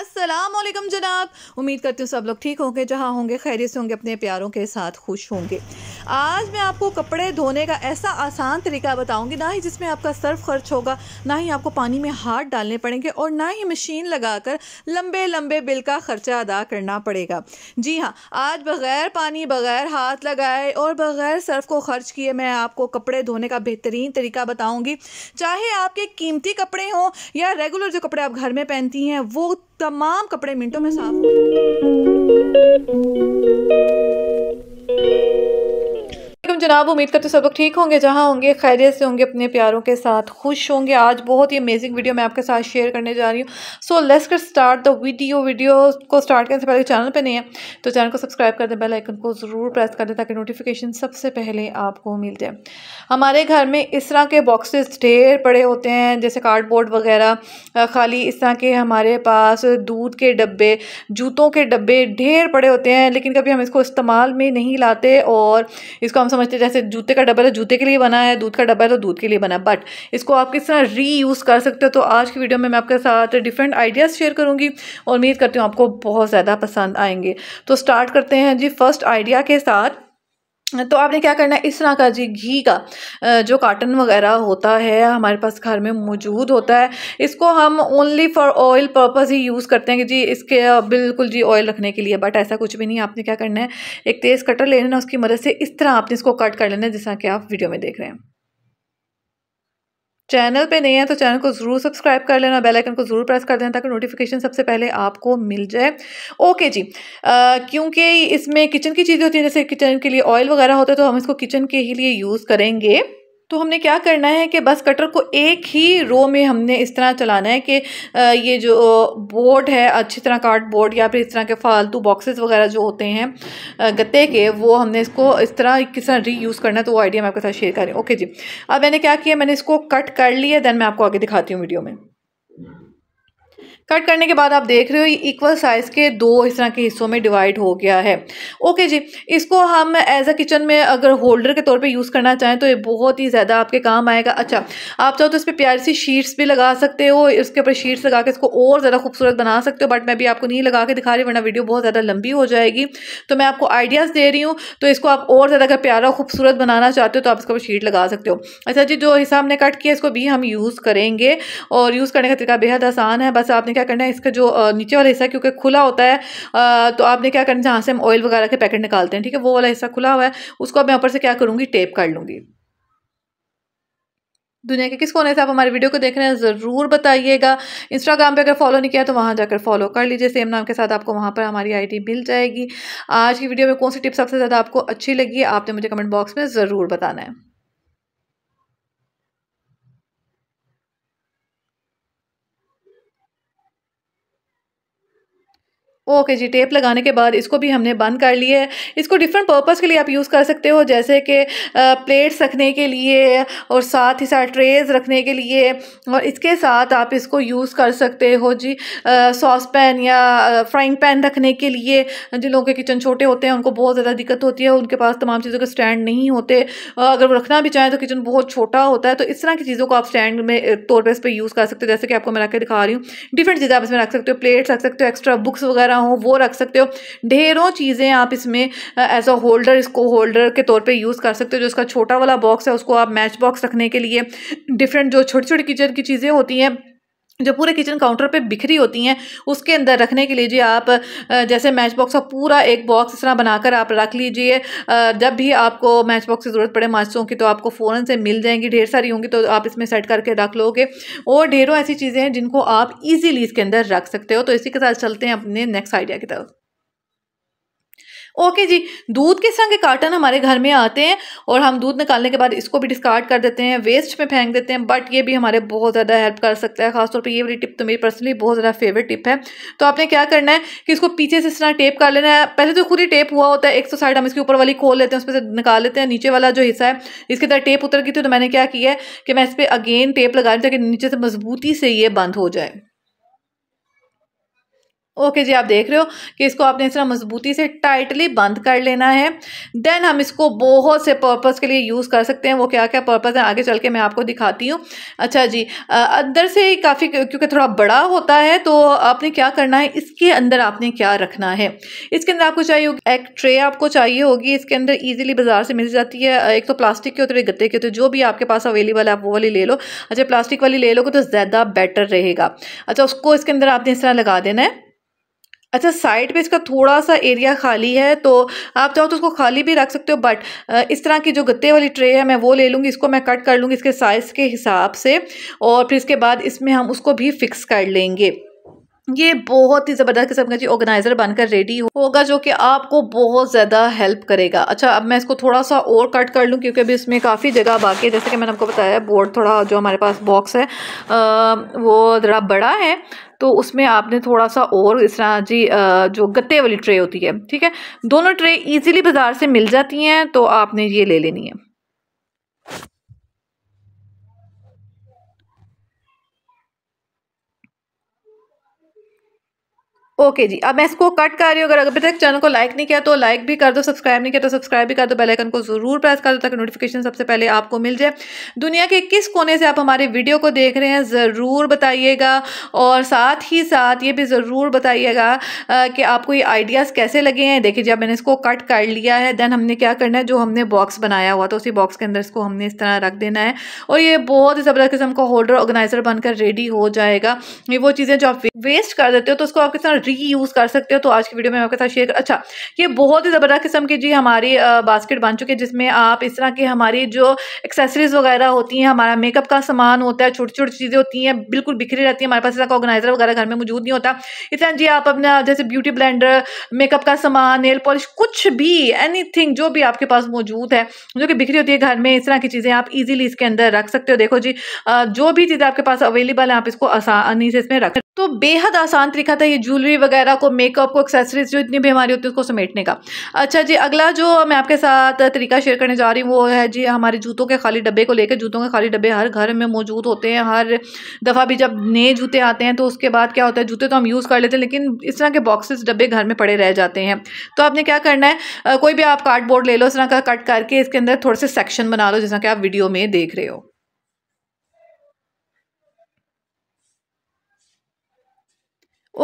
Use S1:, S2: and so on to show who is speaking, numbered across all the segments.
S1: असलम जनाब उम्मीद करती हूँ सब लोग ठीक होंगे जहाँ होंगे खैरियत से होंगे अपने प्यारों के साथ खुश होंगे आज मैं आपको कपड़े धोने का ऐसा आसान तरीका बताऊंगी ना ही जिसमें आपका सर्फ खर्च होगा ना ही आपको पानी में हाथ डालने पड़ेंगे और ना ही मशीन लगाकर लंबे लंबे बिल का खर्चा अदा करना पड़ेगा जी हाँ आज बग़ैर पानी बग़ैर हाथ लगाए और बग़ैर सर्फ को खर्च किए मैं आपको कपड़े धोने का बेहतरीन तरीका बताऊँगी चाहे आपके कीमती कपड़े हों या रेगुलर जो कपड़े आप घर में पहनती हैं वो तमाम कपड़े मिनटों में साफ हो वालेकुम जनाब उम्मीद करते सब लोग ठीक होंगे जहाँ होंगे खैरियत से होंगे अपने प्यारों के साथ खुश होंगे आज बहुत ही अमेजिंग वीडियो मैं आपके साथ शेयर करने जा रही हूँ सो लेट्स कर स्टार्ट द वीडियो वीडियो को स्टार्ट करने से पहले चैनल पे नहीं है तो चैनल को सब्सक्राइब कर दें बेल आइकन को ज़रूर प्रेस कर दें ताकि नोटिफिकेशन सबसे पहले आपको मिल जाए हमारे घर में इस तरह के बॉक्सेस ढेर पड़े होते हैं जैसे कार्डबोर्ड वगैरह खाली इस तरह के हमारे पास दूध के डब्बे जूतों के डब्बे ढेर पड़े होते हैं लेकिन कभी हम इसको इस्तेमाल में नहीं लाते और इसको हम समझते जैसे जूते का डब्बा तो जूते के लिए बना है दूध का डब्बा है तो दूध के लिए बना है बट इसको आप किस तरह रीयूज़ कर सकते हो तो आज की वीडियो में मैं आपके साथ डिफरेंट आइडियाज़ शेयर करूँगी और उम्मीद करती हूँ आपको बहुत ज़्यादा पसंद आएंगे तो स्टार्ट करते हैं जी फर्स्ट आइडिया के साथ तो आपने क्या करना है इस तरह का जी घी का जो काटन वगैरह होता है हमारे पास घर में मौजूद होता है इसको हम ओनली फॉर ऑयल पर्पज़ ही यूज़ करते हैं कि जी इसके बिल्कुल जी ऑयल रखने के लिए बट ऐसा कुछ भी नहीं आपने क्या करना है एक तेज़ कटर ले लेना उसकी मदद से इस तरह आपने इसको कट कर लेना है जिस तरह कि आप वीडियो में देख रहे हैं चैनल पे नए हैं तो चैनल को ज़रूर सब्सक्राइब कर लेना बेल आइकन को ज़रूर प्रेस कर देना ताकि नोटिफिकेशन सबसे पहले आपको मिल जाए ओके जी क्योंकि इसमें किचन की चीज़ें होती हैं जैसे किचन के लिए ऑयल वगैरह होता है तो हम इसको किचन के ही लिए यूज़ करेंगे तो हमने क्या करना है कि बस कटर को एक ही रो में हमने इस तरह चलाना है कि ये जो बोर्ड है अच्छी तरह कार्ड बोर्ड या फिर इस तरह के फालतू बॉक्सेस वगैरह जो होते हैं गत्ते के वो हमने इसको इस तरह किस तरह री यूज़ करना है तो वो आइडिया मैं आपके साथ शेयर करें ओके जी अब मैंने क्या किया मैंने इसको कट कर लिया देन मैं आपको आगे दिखाती हूँ वीडियो में कट करने के बाद आप देख रहे हो इक्वल साइज़ के दो इस तरह के हिस्सों में डिवाइड हो गया है ओके जी इसको हम एज अ किचन में अगर होल्डर के तौर पे यूज़ करना चाहें तो ये बहुत ही ज़्यादा आपके काम आएगा अच्छा आप चाहो तो इस पर प्यारी सी शीट्स भी लगा सकते हो इसके ऊपर शीट्स लगा के इसको और ज़्यादा खूबसूरत बना सकते हो बट मैं भी आपको नहीं लगा के दिखा रही वरना वीडियो बहुत ज़्यादा लंबी हो जाएगी तो मैं आपको आइडियाज़ दे रही हूँ तो इसको आप और ज़्यादा अगर प्यारा खूबसूरत बनाना चाहते हो तो आप ऊपर शीट लगा सकते हो अच्छा जी जो हिसाब ने कट किया इसको भी हम यूज़ करेंगे और यूज़ करने का तरीका बेहद आसान है बस आपने क्या करना है इसका जो नीचे वाला हिस्सा क्योंकि खुला होता है तो आपने क्या करना जहाँ से हम ऑयल वगैरह के पैकेट निकालते हैं ठीक है वो वाला हिस्सा खुला हुआ है उसको अब मैं ऊपर से क्या करूँगी टेप कर लूँगी दुनिया के किस कोने से आप हमारे वीडियो को देख रहे हैं ज़रूर बताइएगा इंस्टाग्राम पे अगर फॉलो नहीं किया तो वहाँ जाकर फॉलो कर लीजिए सेम नाम के साथ आपको वहाँ पर हमारी आईडी मिल जाएगी आज की वीडियो में कौन सी टिप सबसे ज़्यादा आपको अच्छी लगी है आपने मुझे कमेंट बॉक्स में ज़रूर बताना है ओके जी टेप लगाने के बाद इसको भी हमने बंद कर लिया है इसको डिफरेंट पर्पज़ के लिए आप यूज़ कर सकते हो जैसे कि प्लेट्स रखने के लिए और साथ ही साथ ट्रेज रखने के लिए और इसके साथ आप इसको यूज़ कर सकते हो जी सॉस पैन या फ्राइंग पैन रखने के लिए जिन लोगों के किचन छोटे होते हैं उनको बहुत ज़्यादा दिक्कत होती है उनके पास तमाम चीज़ों के स्टैंड नहीं होते अगर वो रखना भी चाहें तो किचन बहुत छोटा होता है तो इस तरह की चीज़ों को आप स्टैंड में तौर पर इस पर यूज़ कर सकते हो जैसे कि आपको मैं रख के दिखा रही हूँ डिफरेंट चीज़ें आप इसमें रख सकते हो प्लेट्स रख सकते हो एक्स्ट्रा बुक्स वगैरह वगैरह हो वो रख सकते हो ढेरों चीज़ें आप इसमें एज अ होल्डर इसको होल्डर के तौर पे यूज़ कर सकते हो जो इसका छोटा वाला बॉक्स है उसको आप मैच बॉक्स रखने के लिए डिफरेंट जो छोटी छोटी किचन की चीज़ें होती हैं जो पूरे किचन काउंटर पे बिखरी होती हैं उसके अंदर रखने के लिए जी आप जैसे मैच बॉक्स का पूरा एक बॉक्स इस तरह बनाकर आप रख लीजिए जब भी आपको मैच बॉक्स की ज़रूरत पड़े माचसों की तो आपको फ़ौरन से मिल जाएंगी ढेर सारी होंगी तो आप इसमें सेट करके रख लोगे और ढेरों ऐसी चीज़ें हैं जिनको आप ईजीली इसके अंदर रख सकते हो तो इसी के साथ चलते हैं अपने नेक्स्ट आइडिया की तरफ ओके जी दूध के संग कार्टन हमारे घर में आते हैं और हम दूध निकालने के बाद इसको भी डिस्कार्ड कर देते हैं वेस्ट में फेंक देते हैं बट ये भी हमारे बहुत ज़्यादा हेल्प कर सकता है खासतौर पर ये वाली टिप तो मेरी पर्सनली बहुत ज़्यादा फेवरेट टिप है तो आपने क्या करना है कि इसको पीछे से इस तरह टेप कर लेना है पहले तो खुद ही टेप हुआ होता है एक तो साइड हम इसके ऊपर वाली खोल लेते हैं उस पर से निकाल लेते हैं नीचे वाला जो हिस्सा है इसके तरह टेप उतर गई थी तो मैंने क्या किया है कि मैं इस पर अगेन टेप लगा रही ताकि नीचे से मजबूती से ये बंद हो जाए ओके जी आप देख रहे हो कि इसको आपने इस तरह मजबूती से टाइटली बंद कर लेना है देन हम इसको बहुत से पर्पज़ के लिए यूज़ कर सकते हैं वो क्या क्या पर्पज़ है आगे चल के मैं आपको दिखाती हूँ अच्छा जी अंदर से ही काफ़ी क्योंकि थोड़ा बड़ा होता है तो आपने क्या करना है इसके अंदर आपने क्या रखना है इसके अंदर आपको चाहिए होगी एक ट्रे आपको चाहिए होगी इसके अंदर ईजिली बाज़ार से मिल जाती है एक तो प्लास्टिक के होते गत्ते के होते जो भी आपके पास अवेलेबल है आप वो वाली ले लो अच्छा प्लास्टिक वाली ले लोगे तो ज़्यादा बेटर रहेगा अच्छा उसको इसके अंदर आपने इस तरह लगा देना है अच्छा साइड पे इसका थोड़ा सा एरिया खाली है तो आप चाहो तो उसको खाली भी रख सकते हो बट इस तरह की जो गत्ते वाली ट्रे है मैं वो ले लूँगी इसको मैं कट कर लूँगी इसके साइज़ के हिसाब से और फिर इसके बाद इसमें हम उसको भी फिक्स कर लेंगे ये बहुत ही ज़बरदस्त किस्म का जी ऑर्गेनाइज़र बनकर रेडी होगा जो कि आपको बहुत ज़्यादा हेल्प करेगा अच्छा अब मैं इसको थोड़ा सा और कट कर लूँ क्योंकि अभी इसमें काफ़ी जगह बाकी है जैसे कि मैंने आपको बताया बोर्ड थोड़ा जो हमारे पास बॉक्स है आ, वो ज़रा बड़ा है तो उसमें आपने थोड़ा सा और इस तरह जी जो गत्ते वाली ट्रे होती है ठीक है दोनों ट्रे ईजिली बाज़ार से मिल जाती हैं तो आपने ये ले लेनी है ओके जी अब मैं इसको कट कर रही हूँ अगर अभी तक चैनल को लाइक नहीं किया तो लाइक भी कर दो सब्सक्राइब नहीं किया तो सब्सक्राइब भी कर दो बेल आइकन को जरूर प्रेस कर दो ताकि नोटिफिकेशन सबसे पहले आपको मिल जाए दुनिया के किस कोने से आप हमारे वीडियो को देख रहे हैं ज़रूर बताइएगा और साथ ही साथ ये भी ज़रूर बताइएगा कि आपको ये आइडियाज़ कैसे लगे हैं देखिए जी अब मैंने इसको कट कर लिया है देन हमने क्या करना है जो हमने बॉक्स बनाया हुआ था उसी बॉक्स के अंदर इसको हमने इस तरह रख देना है और ये बहुत ही ज़बरदस्त किस्म का होल्डर ऑर्गेनाइज़र बनकर रेडी हो जाएगा ये वो चीज़ें जो आप वेस्ट कर देते हो तो उसको आप किस तरह यूज कर सकते हो तो आज की वीडियो में आपके साथ शेयर कर अच्छा ये बहुत ही ज़बरदस्त किस्म की जी हमारी बास्केट बन चुकी है जिसमें आप इस तरह की हमारी जो एक्सेसरीज वगैरह होती हैं हमारा मेकअप का सामान होता है छोटी छोटी चीज़ें होती हैं बिल्कुल बिखरी रहती है हमारे पास इसका ऑर्गेनाइजर वगैरह घर में मौजूद नहीं होता इस तरह जी आप अपना जैसे ब्यूटी ब्लेंडर मेकअप का सामान नेल पॉलिश कुछ भी एनी जो भी आपके पास मौजूद है जो कि बिखरी होती है घर में इस तरह की चीज़ें आप ईजिली इसके अंदर रख सकते हो देखो जी जो भी चीज़ें आपके पास अवेलेबल है आप इसको आसानी से इसमें रख तो बेहद आसान तरीका था ये ज्वेलरी ज्वेलरी वगैरह को मेकअप को एक्सेसरीज जो इतनी बीमारी होती है उसको समेटने का अच्छा जी अगला जो मैं आपके साथ तरीका शेयर करने जा रही हूँ वो है जी हमारे जूतों के खाली डब्बे को लेकर जूतों के खाली डब्बे हर घर में मौजूद होते हैं हर दफ़ा भी जब नए जूते आते हैं तो उसके बाद क्या होता है जूते तो हम यूज़ कर लेते हैं लेकिन इस तरह के बॉक्सेस डब्बे घर में पड़े रह जाते हैं तो आपने क्या करना है कोई भी आप कार्डबोर्ड ले लो इस तरह का कट करके इसके अंदर थोड़े से सेक्शन बना लो जैसा कि आप वीडियो में देख रहे हो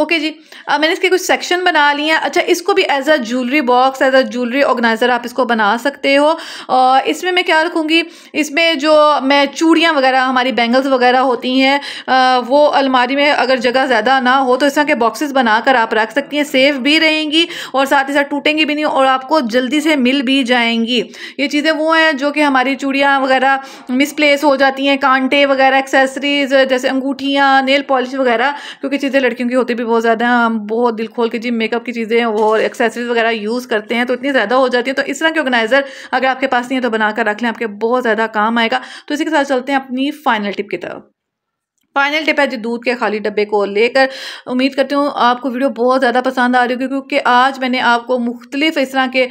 S1: ओके जी आ, मैंने इसके कुछ सेक्शन बना लिए हैं अच्छा इसको भी as a jewellery box as a jewellery organiser आप इसको बना सकते हो और इसमें मैं क्या रखूँगी इसमें जो मैं चूड़ियाँ वगैरह हमारी बैंगल्स वगैरह होती हैं वो अलमारी में अगर जगह ज़्यादा ना हो तो इस तरह के बॉक्सेस बनाकर आप रख सकती हैं सेफ़ भी रहेंगी और साथ ही साथ टूटेंगी भी नहीं और आपको जल्दी से मिल भी जाएंगी ये चीज़ें वो हैं जो कि हमारी चूड़ियाँ वगैरह मिसप्लेस हो जाती हैं कांटे वगैरह एक्सेसरीज जैसे अंगूठियाँ नेल पॉलिश वगैरह क्योंकि चीज़ें लड़कियों की होती भी भी बहुत ज़्यादा हम बहुत दिल खोल के जी मेकअप की चीज़ें और एक्सेसरीज वगैरह यूज़ करते हैं तो इतनी ज़्यादा हो जाती है तो इस तरह के ऑर्गेनाइज़र अगर आपके पास नहीं है तो बनाकर रख लें आपके बहुत ज़्यादा काम आएगा तो इसी के साथ चलते हैं अपनी फाइनल टिप की तरफ फाइनल टिप है जो दूध के खाली डब्बे को लेकर उम्मीद करती हूँ आपको वीडियो बहुत ज़्यादा पसंद आ रही होगी क्योंकि आज मैंने आपको मुख्तलिफ इस तरह के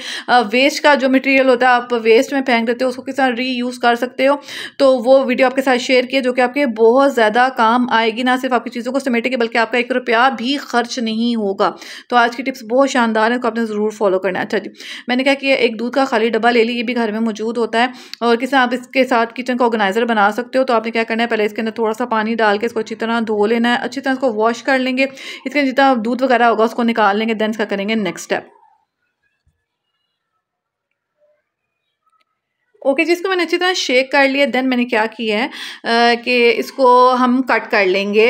S1: वेस्ट का जो मटेरियल होता है आप वेस्ट में फेंक देते हो उसको किस तरह री यूज़ कर सकते हो तो वो वीडियो आपके साथ शेयर किया जो कि आपके बहुत ज़्यादा काम आएगी ना सिर्फ आपकी चीज़ों को समेटेगी बल्कि आपका एक रुपया भी खर्च नहीं होगा तो आज की टिप्स बहुत शानदार है तो आपने ज़रूर फॉलो करना है अच्छा जी मैंने कहा कि एक दूध का खाली डब्बा ले ली ये भी घर में मौजूद होता है और किस आप इसके साथ किचन का ऑर्गेनाइज़र बना सकते हो तो आपने क्या करना है पहले इसके अंदर थोड़ा सा पानी डाल निकाल के इसको अच्छी तरह धो लेना है अच्छी तरह इसको वॉश कर लेंगे इसके जितना दूध वगैरह होगा उसको निकाल लेंगे देन इसका करेंगे नेक्स्ट स्टेप ओके okay, जिसको मैंने अच्छी तरह शेक कर लिया देन मैंने क्या किया है कि इसको हम कट कर लेंगे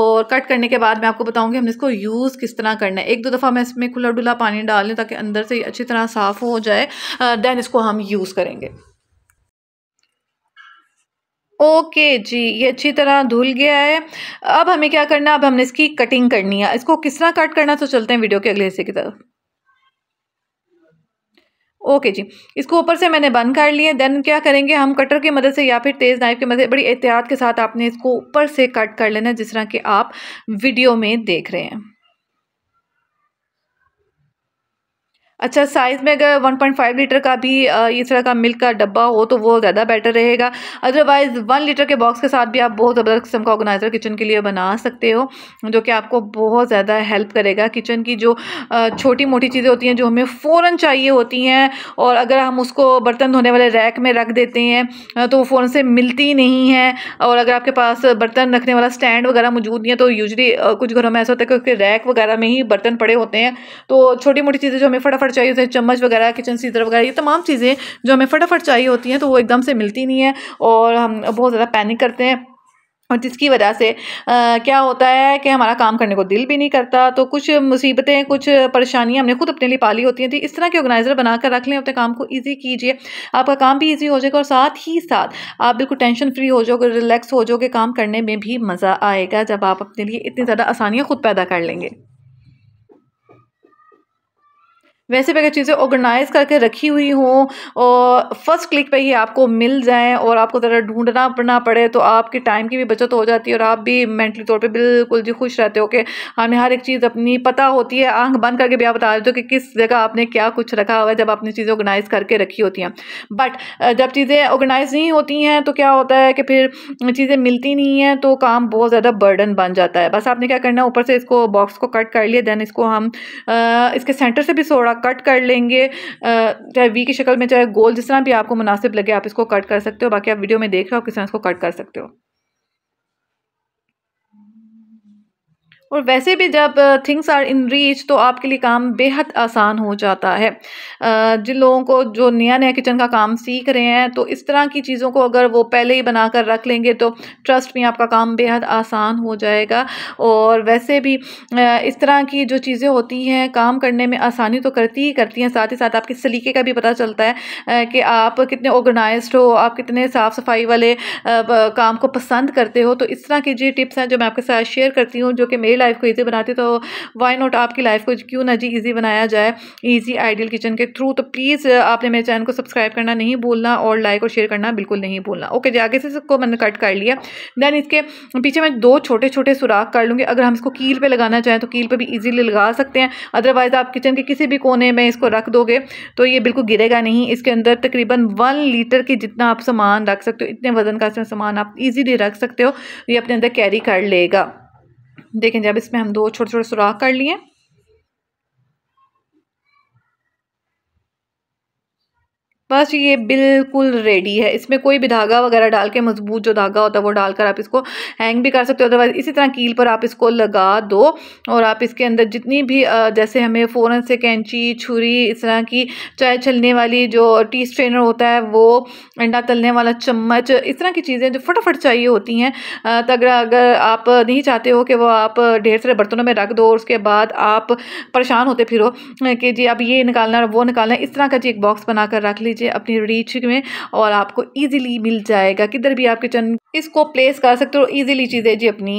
S1: और कट करने के बाद मैं आपको बताऊंगी हमने इसको यूज़ किस तरह करना है एक दो दफ़ा मैं इसमें खुला डुला पानी डाल लूँ ताकि अंदर से अच्छी तरह साफ़ हो जाए देन इसको हम यूज़ करेंगे ओके जी ये अच्छी तरह धुल गया है अब हमें क्या करना है अब हमने इसकी कटिंग करनी है इसको किस तरह कट करना तो चलते हैं वीडियो के अगले हिस्से की तरफ ओके जी इसको ऊपर से मैंने बंद कर लिया देन क्या करेंगे हम कटर की मदद से या फिर तेज़ नाइफ की मदद से बड़ी एहतियात के साथ आपने इसको ऊपर से कट कर लेना जिस तरह के आप वीडियो में देख रहे हैं अच्छा साइज़ में अगर 1.5 लीटर का भी इस तरह का मिल्क का डब्बा हो तो वो ज़्यादा बेटर रहेगा अदरवाइज़ वन लीटर के बॉक्स के साथ भी आप बहुत ज़बरदस्त किस्म का ऑर्गेनाइज़र किचन के लिए बना सकते हो जो कि आपको बहुत ज़्यादा हेल्प करेगा किचन की जो छोटी मोटी चीज़ें होती हैं जो हमें फ़ौर चाहिए होती हैं और अगर हम उसको बर्तन धोने वाले रैक में रख देते हैं तो वो फ़ौर से मिलती नहीं है और अगर आपके पास बर्तन रखने वाला स्टैंड वगैरह मौजूद नहीं है तो यूजली कुछ घरों में ऐसा होता है कि रैक वगैरह में ही बर्तन पड़े होते हैं तो छोटी मोटी चीज़ें जो हमें फटाफट फटाफट चाहिए होते हैं चम्मच वगैरह किचन सीजर वगैरह ये तमाम चीज़ें जो हमें फटाफट चाहिए होती हैं तो वो एकदम से मिलती नहीं है और हम बहुत ज़्यादा पैनिक करते हैं और जिसकी वजह से आ, क्या होता है कि हमारा काम करने को दिल भी नहीं करता तो कुछ मुसीबतें कुछ परेशानियां हमने खुद अपने लिए पाली होती हैं तो इस तरह के ऑर्गेनाइज़र बनाकर रख लें अपने काम को इजी कीजिए आपका काम भी इजी हो जाएगा और साथ ही साथ आप बिल्कुल टेंशन फ्री हो जाओगे रिलैक्स हो जाओगे काम करने में भी मज़ा आएगा जब आप अपने लिए इतनी ज़्यादा आसानियाँ खुद पैदा कर लेंगे वैसे भी अगर चीज़ें ऑर्गेनाइज करके रखी हुई हों और फर्स्ट क्लिक पे ही आपको मिल जाएं और आपको ज़रा ढूंढना पड़ना पड़े तो आपके टाइम की भी बचत हो जाती है और आप भी मेंटली तौर पे बिल्कुल जी खुश रहते हो कि हमें हर एक चीज़ अपनी पता होती है आंख बंद करके भी आप बता देते हो कि किस जगह आपने क्या कुछ रखा हुआ है जब आपने चीज़ें ऑर्गेनाइज़ करके रखी होती हैं बट जब चीज़ें ऑर्गेनाइज नहीं होती हैं तो क्या होता है कि फिर चीज़ें मिलती नहीं हैं तो काम बहुत ज़्यादा बर्डन बन जाता है बस आपने क्या करना है ऊपर से इसको बॉक्स को कट कर लिए देन इसको हम इसके सेंटर से भी सोड़ा कट कर लेंगे चाहे वी की शक्ल में चाहे गोल जिस तरह भी आपको मुनासिब लगे आप इसको कट कर सकते हो बाकी आप वीडियो में देख रहे हो किस तरह इसको कट कर सकते हो और वैसे भी जब थिंग्स आर इन रीच तो आपके लिए काम बेहद आसान हो जाता है जिन लोगों को जो नया नया किचन का काम सीख रहे हैं तो इस तरह की चीज़ों को अगर वो पहले ही बना कर रख लेंगे तो ट्रस्ट में आपका काम बेहद आसान हो जाएगा और वैसे भी इस तरह की जो चीज़ें होती हैं काम करने में आसानी तो करती ही करती हैं साथ ही साथ आपके सलीके का भी पता चलता है कि आप कितने ऑर्गेनाइज हो आप कितने साफ़ सफाई वाले काम को पसंद करते हो तो इस तरह की जी टिप्स हैं जो मैं आपके साथ शेयर करती हूँ जो कि मेरे डेली लाइफ को ईजी बनाती है तो वाई नॉट आपकी लाइफ को क्यों ना जी ईजी बनाया जाए ईजी आइडियल किचन के थ्रू तो प्लीज़ आपने मेरे चैनल को सब्सक्राइब करना नहीं भूलना और लाइक और शेयर करना बिल्कुल नहीं भूलना ओके जी आगे से इसको मैंने कट कर लिया देन इसके पीछे मैं दो छोटे छोटे सुराख कर लूँगी अगर हम इसको कील पर लगाना चाहें तो कील पर भी ईजिली लगा सकते हैं अदरवाइज़ आप किचन के किसी भी कोने में इसको रख दोगे तो ये बिल्कुल गिरेगा नहीं इसके अंदर तकरीबन वन लीटर की जितना आप सामान रख सकते हो इतने वज़न का सामान आप इजीली रख सकते हो ये अपने अंदर कैरी कर लेगा देखें जब इसमें हम दो छोटे छोटे सुराख कर लिए बस ये बिल्कुल रेडी है इसमें कोई भी धागा वगैरह डाल के मजबूत जो धागा होता है वो डालकर आप इसको हैंग भी कर सकते हो अदरवाइज इसी तरह कील पर आप इसको लगा दो और आप इसके अंदर जितनी भी जैसे हमें फ़ौरन से कैंची छुरी इस तरह की चाय छलने वाली जो टी स्ट्रेनर होता है वो अंडा तलने वाला चम्मच इस तरह की चीज़ें जो फटाफट चाहिए होती हैं तगर तो अगर आप नहीं चाहते हो कि वो आप ढेर सारे बर्तनों में रख दो और उसके बाद आप परेशान होते हो कि जी आप ये निकालना वो निकालना इस तरह का जी एक बॉक्स बनाकर रख लीजिए लीजिए अपनी रीच में और आपको इजीली मिल जाएगा किधर भी आप किचन इसको प्लेस कर सकते हो इजीली चीज़ें जी अपनी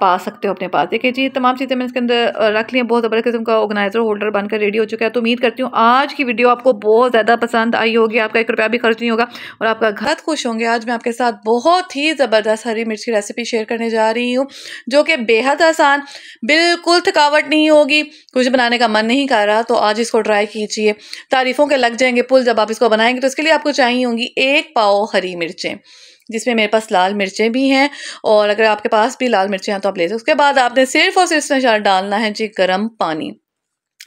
S1: पा सकते हो अपने पास देखिए जी तमाम चीज़ें मैंने इसके अंदर रख ली हैं बहुत ज़बरदस्त किस्म का ऑर्गेनाइजर होल्डर बनकर रेडी हो चुका है तो उम्मीद करती हूँ आज की वीडियो आपको बहुत ज़्यादा पसंद आई होगी आपका एक रुपया भी खर्च नहीं होगा और आपका घर खुश होंगे आज मैं आपके साथ बहुत ही ज़बरदस्त हरी मिर्च की रेसिपी शेयर करने जा रही हूँ जो कि बेहद आसान बिल्कुल थकावट नहीं होगी कुछ बनाने का मन नहीं कर रहा तो आज इसको ट्राई कीजिए तारीफ़ों के लग जाएंगे पुल जब आप इसको बना बनाएंगे तो इसके लिए आपको चाहिए होंगी एक पाव हरी मिर्चें जिसमें मेरे पास लाल मिर्चें भी हैं और अगर आपके पास भी लाल मिर्चें हैं तो आप ले सकते उसके बाद आपने सिर्फ और सिर्फ इसमें डालना है जी गर्म पानी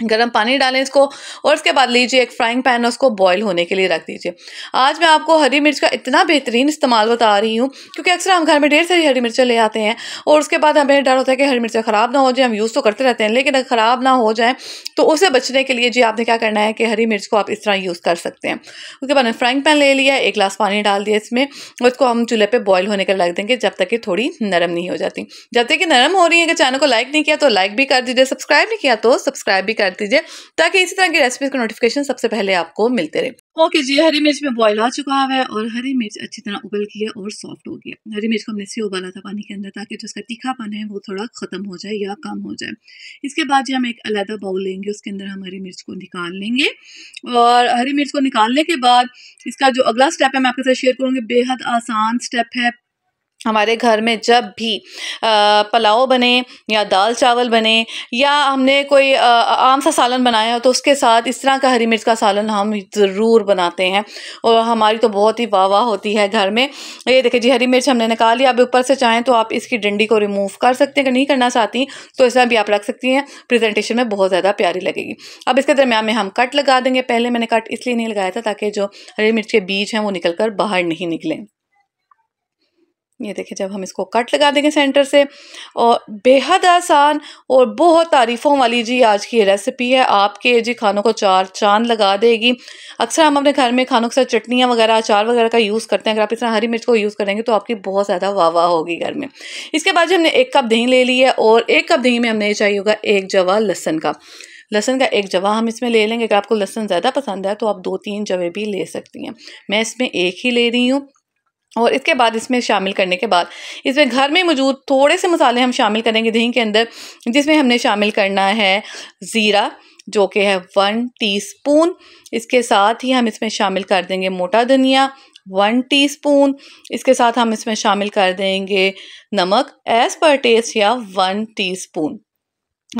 S1: गर्म पानी डालें इसको और उसके बाद लीजिए एक फ्राइंग पैन में उसको बॉईल होने के लिए रख दीजिए आज मैं आपको हरी मिर्च का इतना बेहतरीन इस्तेमाल बता रही हूँ क्योंकि अक्सर हम घर में ढेर सारी हरी मिर्चें ले आते हैं और उसके बाद हमें डर होता है कि हरी मिर्चें ख़राब ना हो जाए हम यूज़ तो करते रहते हैं लेकिन अगर ख़राब ना हो जाए तो उसे बचने के लिए जी आपने क्या करना है कि हरी मिर्च को आप इस तरह यूज़ कर सकते हैं उसके बाद फ्राइंग पैन ले लिया एक ग्लास पानी डाल दिया इसमें और उसको हम चूल्हे पर बॉयल होने के लिए रख देंगे जब तक कि थोड़ी नरम नहीं हो जाती जब तक कि नरम हो रही है अगर चैनल को लाइक नहीं किया तो लाइक भी कर दीजिए सब्सक्राइब नहीं किया तो सब्सक्राइब भी कर कर दीजिए ताकि इसी तरह की रेसिपीज का नोटिफिकेशन सबसे पहले आपको मिलते रहे ओके जी हरी मिर्च में बॉयल आ चुका है और हरी मिर्च अच्छी तरह उबल गई है और सॉफ्ट हो गया हरी मिर्च को हमने से उबाला था पानी के अंदर ताकि जो उसका तीखापन है वो थोड़ा ख़त्म हो जाए या कम हो जाए इसके बाद जी हम एक अलहदा बाउल लेंगे उसके अंदर हम हरी मिर्च को निकाल लेंगे और हरी मिर्च को निकालने के बाद इसका जो अगला स्टेप है मैं आपके साथ शेयर करूँगी बेहद आसान स्टेप है हमारे घर में जब भी पुलाव बने या दाल चावल बने या हमने कोई आम सा सालन बनाया हो तो उसके साथ इस तरह का हरी मिर्च का सालन हम ज़रूर बनाते हैं और हमारी तो बहुत ही वाह वाह होती है घर में ये देखिए जी हरी मिर्च हमने निकाल लिया अब ऊपर से चाहें तो आप इसकी डंडी को रिमूव कर सकते हैं अगर नहीं करना चाहती तो इसमें भी आप रख सकती हैं प्रेजेंटेशन में बहुत ज़्यादा प्यारी लगेगी अब इसके दरम्यान में हम कट लगा देंगे पहले मैंने कट इसलिए नहीं लगाया था ताकि जो हरी मिर्च के बीज हैं वो निकल कर बाहर नहीं निकलें ये देखें जब हम इसको कट लगा देंगे सेंटर से और बेहद आसान और बहुत तारीफ़ों वाली जी आज की रेसिपी है आपके जी खानों को चार चांद लगा देगी अक्सर हम अपने घर में खानों के साथ चटनियाँ वगैरह अचार वगैरह का यूज़ करते हैं अगर आप इस तरह हरी मिर्च को यूज़ करेंगे तो आपकी बहुत ज़्यादा वाह वाह होगी घर में इसके बाद हमने एक कप दही ले ली है और एक कप दही में हमने चाहिए होगा एक जवा लहसन का लहसन का एक जवा हम इसमें ले लेंगे अगर आपको लहसन ज़्यादा पसंद है तो आप दो तीन जवे भी ले सकती हैं मैं इसमें एक ही ले रही हूँ और इसके बाद इसमें शामिल करने के बाद इसमें घर में मौजूद थोड़े से मसाले हम शामिल करेंगे दही के अंदर जिसमें हमने शामिल करना है ज़ीरा जो कि है वन टीस्पून इसके साथ ही हम इसमें शामिल कर देंगे मोटा धनिया वन टीस्पून इसके साथ हम इसमें शामिल कर देंगे नमक एज़ पर टेस्ट या वन टीस्पून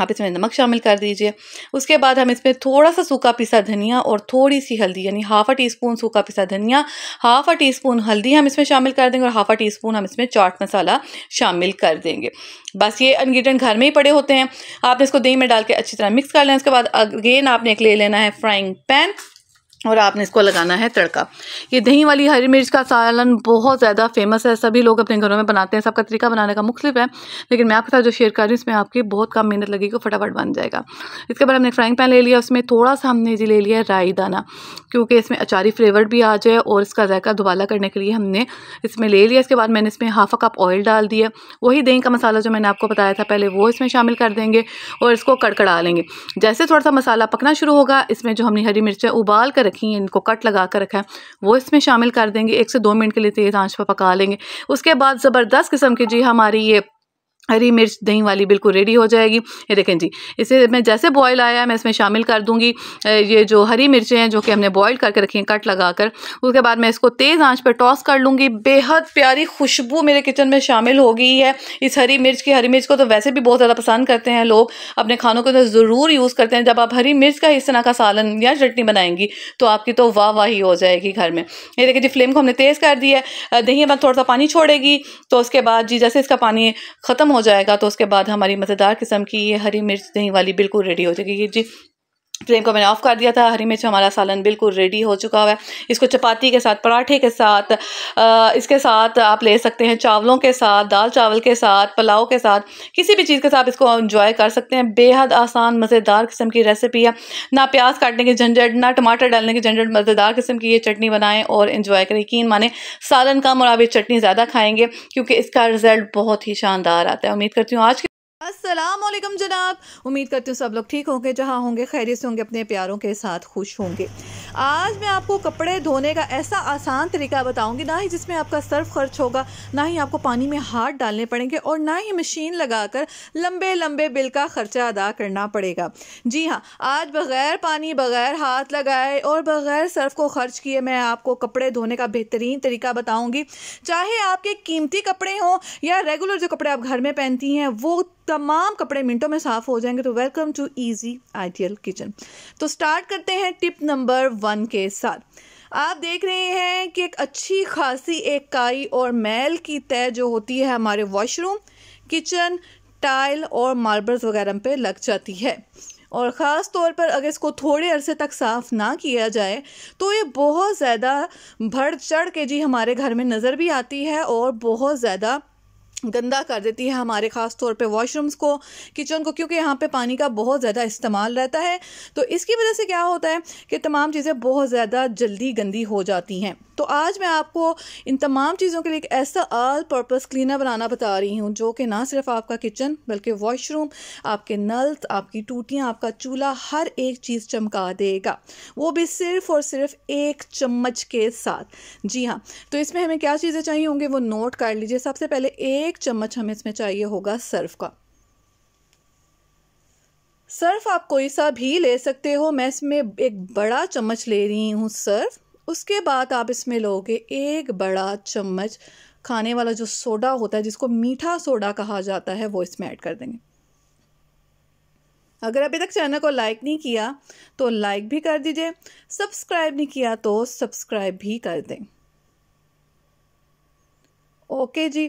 S1: आप इसमें नमक शामिल कर दीजिए उसके बाद हम इसमें थोड़ा सा सूखा पिसा धनिया और थोड़ी सी हल्दी यानी हाफ अ टी स्पून सूखा पिसा धनिया हाफ अ टी स्पून हल्दी हम इसमें शामिल कर देंगे और हाफ अ टी स्पून हम इसमें चाट मसाला शामिल कर देंगे बस ये इन्ग्रीडियंट घर में ही पड़े होते हैं आपने इसको दही में डाल के अच्छी तरह मिक्स कर लेना उसके बाद अगेन आपने एक ले लेना है फ्राइंग पैन और आपने इसको लगाना है तड़का ये दही वाली हरी मिर्च का सालन बहुत ज़्यादा फेमस है सभी लोग अपने घरों में बनाते हैं सबका तरीका बनाने का मुख्तु है लेकिन मैं आपके साथ जो शेयर कर रही हूँ इसमें आपकी बहुत कम मेहनत लगेगी फटाफट बन जाएगा इसके बाद हमने फ्राइंग पैन ले लिया उसमें थोड़ा सा हमने जी ले लिया राई दाना क्योंकि इसमें अचारी फ्लेवर भी आ जाए और इसका जायका दुबाला करने के लिए हमने इसमें ले लिया इसके बाद मैंने इसमें हाफ अ कप ऑयल डाल दिया वही दही का मसाला जो मैंने आपको बताया था पहले वो इसमें शामिल कर देंगे और इसको कड़कड़ा लेंगे जैसे थोड़ा सा मसाला पकना शुरू होगा इसमें जो हमने हरी मिर्चें उबाल कर रखी हैं इनको कट लगा कर रखा है वो इसमें शामिल कर देंगे एक से दो मिनट के लिए तेज़ आँच पर पका लेंगे उसके बाद ज़बरदस्त किस्म की जी हमारी ये हरी मिर्च दही वाली बिल्कुल रेडी हो जाएगी ये देखें जी इसे मैं जैसे बॉयल आया है मैं इसमें शामिल कर दूंगी ये जो हरी मिर्चें हैं जो कि हमने बॉईल करके रखी हैं कट लगा कर उसके बाद मैं इसको तेज़ आंच पर टॉस कर लूँगी बेहद प्यारी खुशबू मेरे किचन में शामिल हो गई है इस हरी मिर्च की हरी मिर्च को तो वैसे भी बहुत ज़्यादा पसंद करते हैं लोग अपने खानों को तो ज़रूर यूज़ करते हैं जब आप हरी मिर्च का इस तरह का सालन या चटनी बनाएंगी तो आपकी तो वाह वाह ही हो जाएगी घर में ये देखें जी फ्लेम को हमने तेज़ कर दिया है दही बाद थोड़ा सा पानी छोड़ेगी तो उसके बाद जी जैसे इसका पानी ख़त्म हो जाएगा तो उसके बाद हमारी मज़ेदार किस्म की ये हरी मिर्च दही वाली बिल्कुल रेडी हो जाएगी ये जी फ्लेम को मैंने ऑफ़ कर दिया था हरी मिर्च हमारा सालन बिल्कुल रेडी हो चुका हुआ है इसको चपाती के साथ पराठे के साथ आ, इसके साथ आप ले सकते हैं चावलों के साथ दाल चावल के साथ पुलाव के साथ किसी भी चीज़ के साथ इसको इंजॉय कर सकते हैं बेहद आसान मज़ेदार किस्म की रेसिपी है ना प्याज काटने की झंझट ना टमाटर डालने की झंझट मज़ेदार किस्म की ये चटनी बनाएँ और इन्जॉय करें यकीन माने सालन कम और आप ये चटनी ज़्यादा खाएँगे क्योंकि इसका रिज़ल्ट बहुत ही शानदार आता है उम्मीद करती हूँ आज असलम जनाब उम्मीद करती हूँ सब लोग ठीक होंगे जहाँ होंगे खैरियत से होंगे अपने प्यारों के साथ खुश होंगे आज मैं आपको कपड़े धोने का ऐसा आसान तरीका बताऊंगी ना ही जिसमें आपका सर्फ खर्च होगा ना ही आपको पानी में हाथ डालने पड़ेंगे और ना ही मशीन लगाकर लंबे लंबे बिल का खर्चा अदा करना पड़ेगा जी हाँ आज बग़ैर पानी बग़ैर हाथ लगाए और बग़ैर सर्फ को खर्च किए मैं आपको कपड़े धोने का बेहतरीन तरीका बताऊँगी चाहे आपके कीमती कपड़े हों या रेगुलर जो कपड़े आप घर में पहनती हैं वो तमाम कपड़े मिनटों में साफ़ हो जाएंगे तो welcome to easy ideal kitchen तो स्टार्ट करते हैं टिप नंबर वन वन के साथ आप देख रहे हैं कि एक अच्छी खासी एक काई और मैल की तय जो होती है हमारे वॉशरूम किचन टाइल और मार्बल्स वगैरह पे लग जाती है और ख़ास तौर पर अगर इसको थोड़े अरसे तक साफ़ ना किया जाए तो ये बहुत ज़्यादा भड़ चढ़ के जी हमारे घर में नज़र भी आती है और बहुत ज़्यादा गंदा कर देती है हमारे ख़ास तौर पे वॉशरूम्स को किचन को क्योंकि यहाँ पे पानी का बहुत ज़्यादा इस्तेमाल रहता है तो इसकी वजह से क्या होता है कि तमाम चीज़ें बहुत ज़्यादा जल्दी गंदी हो जाती हैं तो आज मैं आपको इन तमाम चीज़ों के लिए एक ऐसा आल पर्पज़ क्लीनर बनाना बता रही हूँ जो कि ना सिर्फ आपका किचन बल्कि वॉशरूम आपके नल आपकी टूटियाँ आपका चूल्हा हर एक चीज़ चमका देगा वो भी सिर्फ और सिर्फ एक चम्मच के साथ जी हाँ तो इसमें हमें क्या चीज़ें चाहिए होंगी वो नोट कर लीजिए सबसे पहले एक चम्मच हमें इसमें चाहिए होगा सर्फ का सर्फ आप कोई सा भी ले सकते हो मैं इसमें एक बड़ा चम्मच ले रही हूँ सर्फ उसके बाद आप इसमें लोगे एक बड़ा चम्मच खाने वाला जो सोडा होता है जिसको मीठा सोडा कहा जाता है वो इसमें ऐड कर देंगे अगर अभी तक चैनल को लाइक नहीं किया तो लाइक भी कर दीजिए सब्सक्राइब नहीं किया तो सब्सक्राइब भी कर दें ओके जी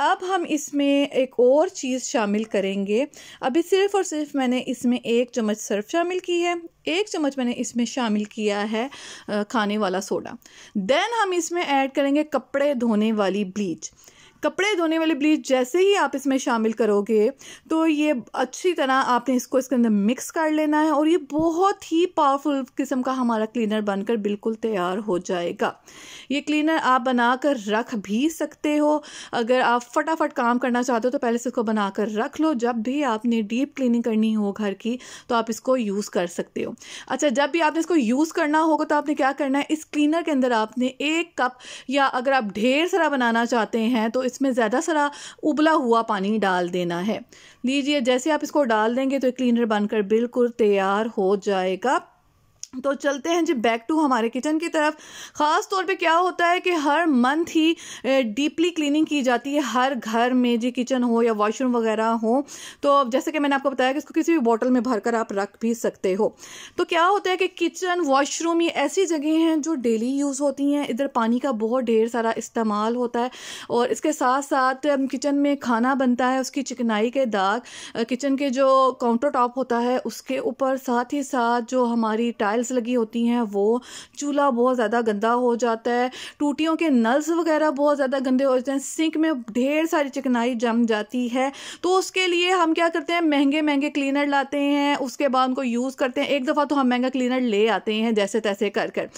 S1: अब हम इसमें एक और चीज़ शामिल करेंगे अभी सिर्फ और सिर्फ मैंने इसमें एक चम्मच सर्फ शामिल की है एक चम्मच मैंने इसमें शामिल किया है खाने वाला सोडा देन हम इसमें ऐड करेंगे कपड़े धोने वाली ब्लीच कपड़े धोने वाली ब्लीच जैसे ही आप इसमें शामिल करोगे तो ये अच्छी तरह आपने इसको इसके अंदर मिक्स कर लेना है और ये बहुत ही पावरफुल किस्म का हमारा क्लीनर बनकर बिल्कुल तैयार हो जाएगा ये क्लीनर आप बना कर रख भी सकते हो अगर आप फटाफट काम करना चाहते हो तो पहले से इसको बना कर रख लो जब भी आपने डीप क्लीनिंग करनी हो घर की तो आप इसको यूज़ कर सकते हो अच्छा जब भी आपने इसको यूज़ करना होगा तो आपने क्या करना है इस क्लीनर के अंदर आपने एक कप या अगर आप ढेर सारा बनाना चाहते हैं तो इसमें ज़्यादा सारा उबला हुआ पानी डाल देना है लीजिए जैसे आप इसको डाल देंगे तो क्लीनर बनकर बिल्कुल तैयार हो जाएगा तो चलते हैं जी बैक टू हमारे किचन की तरफ ख़ास तौर पे क्या होता है कि हर मंथ ही डीपली क्लीनिंग की जाती है हर घर में जी किचन हो या वॉशरूम वगैरह हो तो जैसे कि मैंने आपको बताया कि इसको किसी भी बॉटल में भरकर आप रख भी सकते हो तो क्या होता है कि किचन वॉशरूम ये ऐसी जगह हैं जो डेली यूज़ होती हैं इधर पानी का बहुत ढेर सारा इस्तेमाल होता है और इसके साथ साथ किचन में खाना बनता है उसकी चिकनाई के दाग किचन के जो काउंटर टॉप होता है उसके ऊपर साथ ही साथ जो हमारी टाइल टाइल्स लगी होती हैं वो चूल्हा बहुत ज़्यादा गंदा हो जाता है टूटियों के नल्स वगैरह बहुत ज़्यादा गंदे हो जाते हैं सिंक में ढेर सारी चिकनाई जम जाती है तो उसके लिए हम क्या करते हैं महंगे महंगे क्लीनर लाते हैं उसके बाद उनको यूज़ करते हैं एक दफ़ा तो हम महंगा क्लीनर ले आते हैं जैसे तैसे कर कर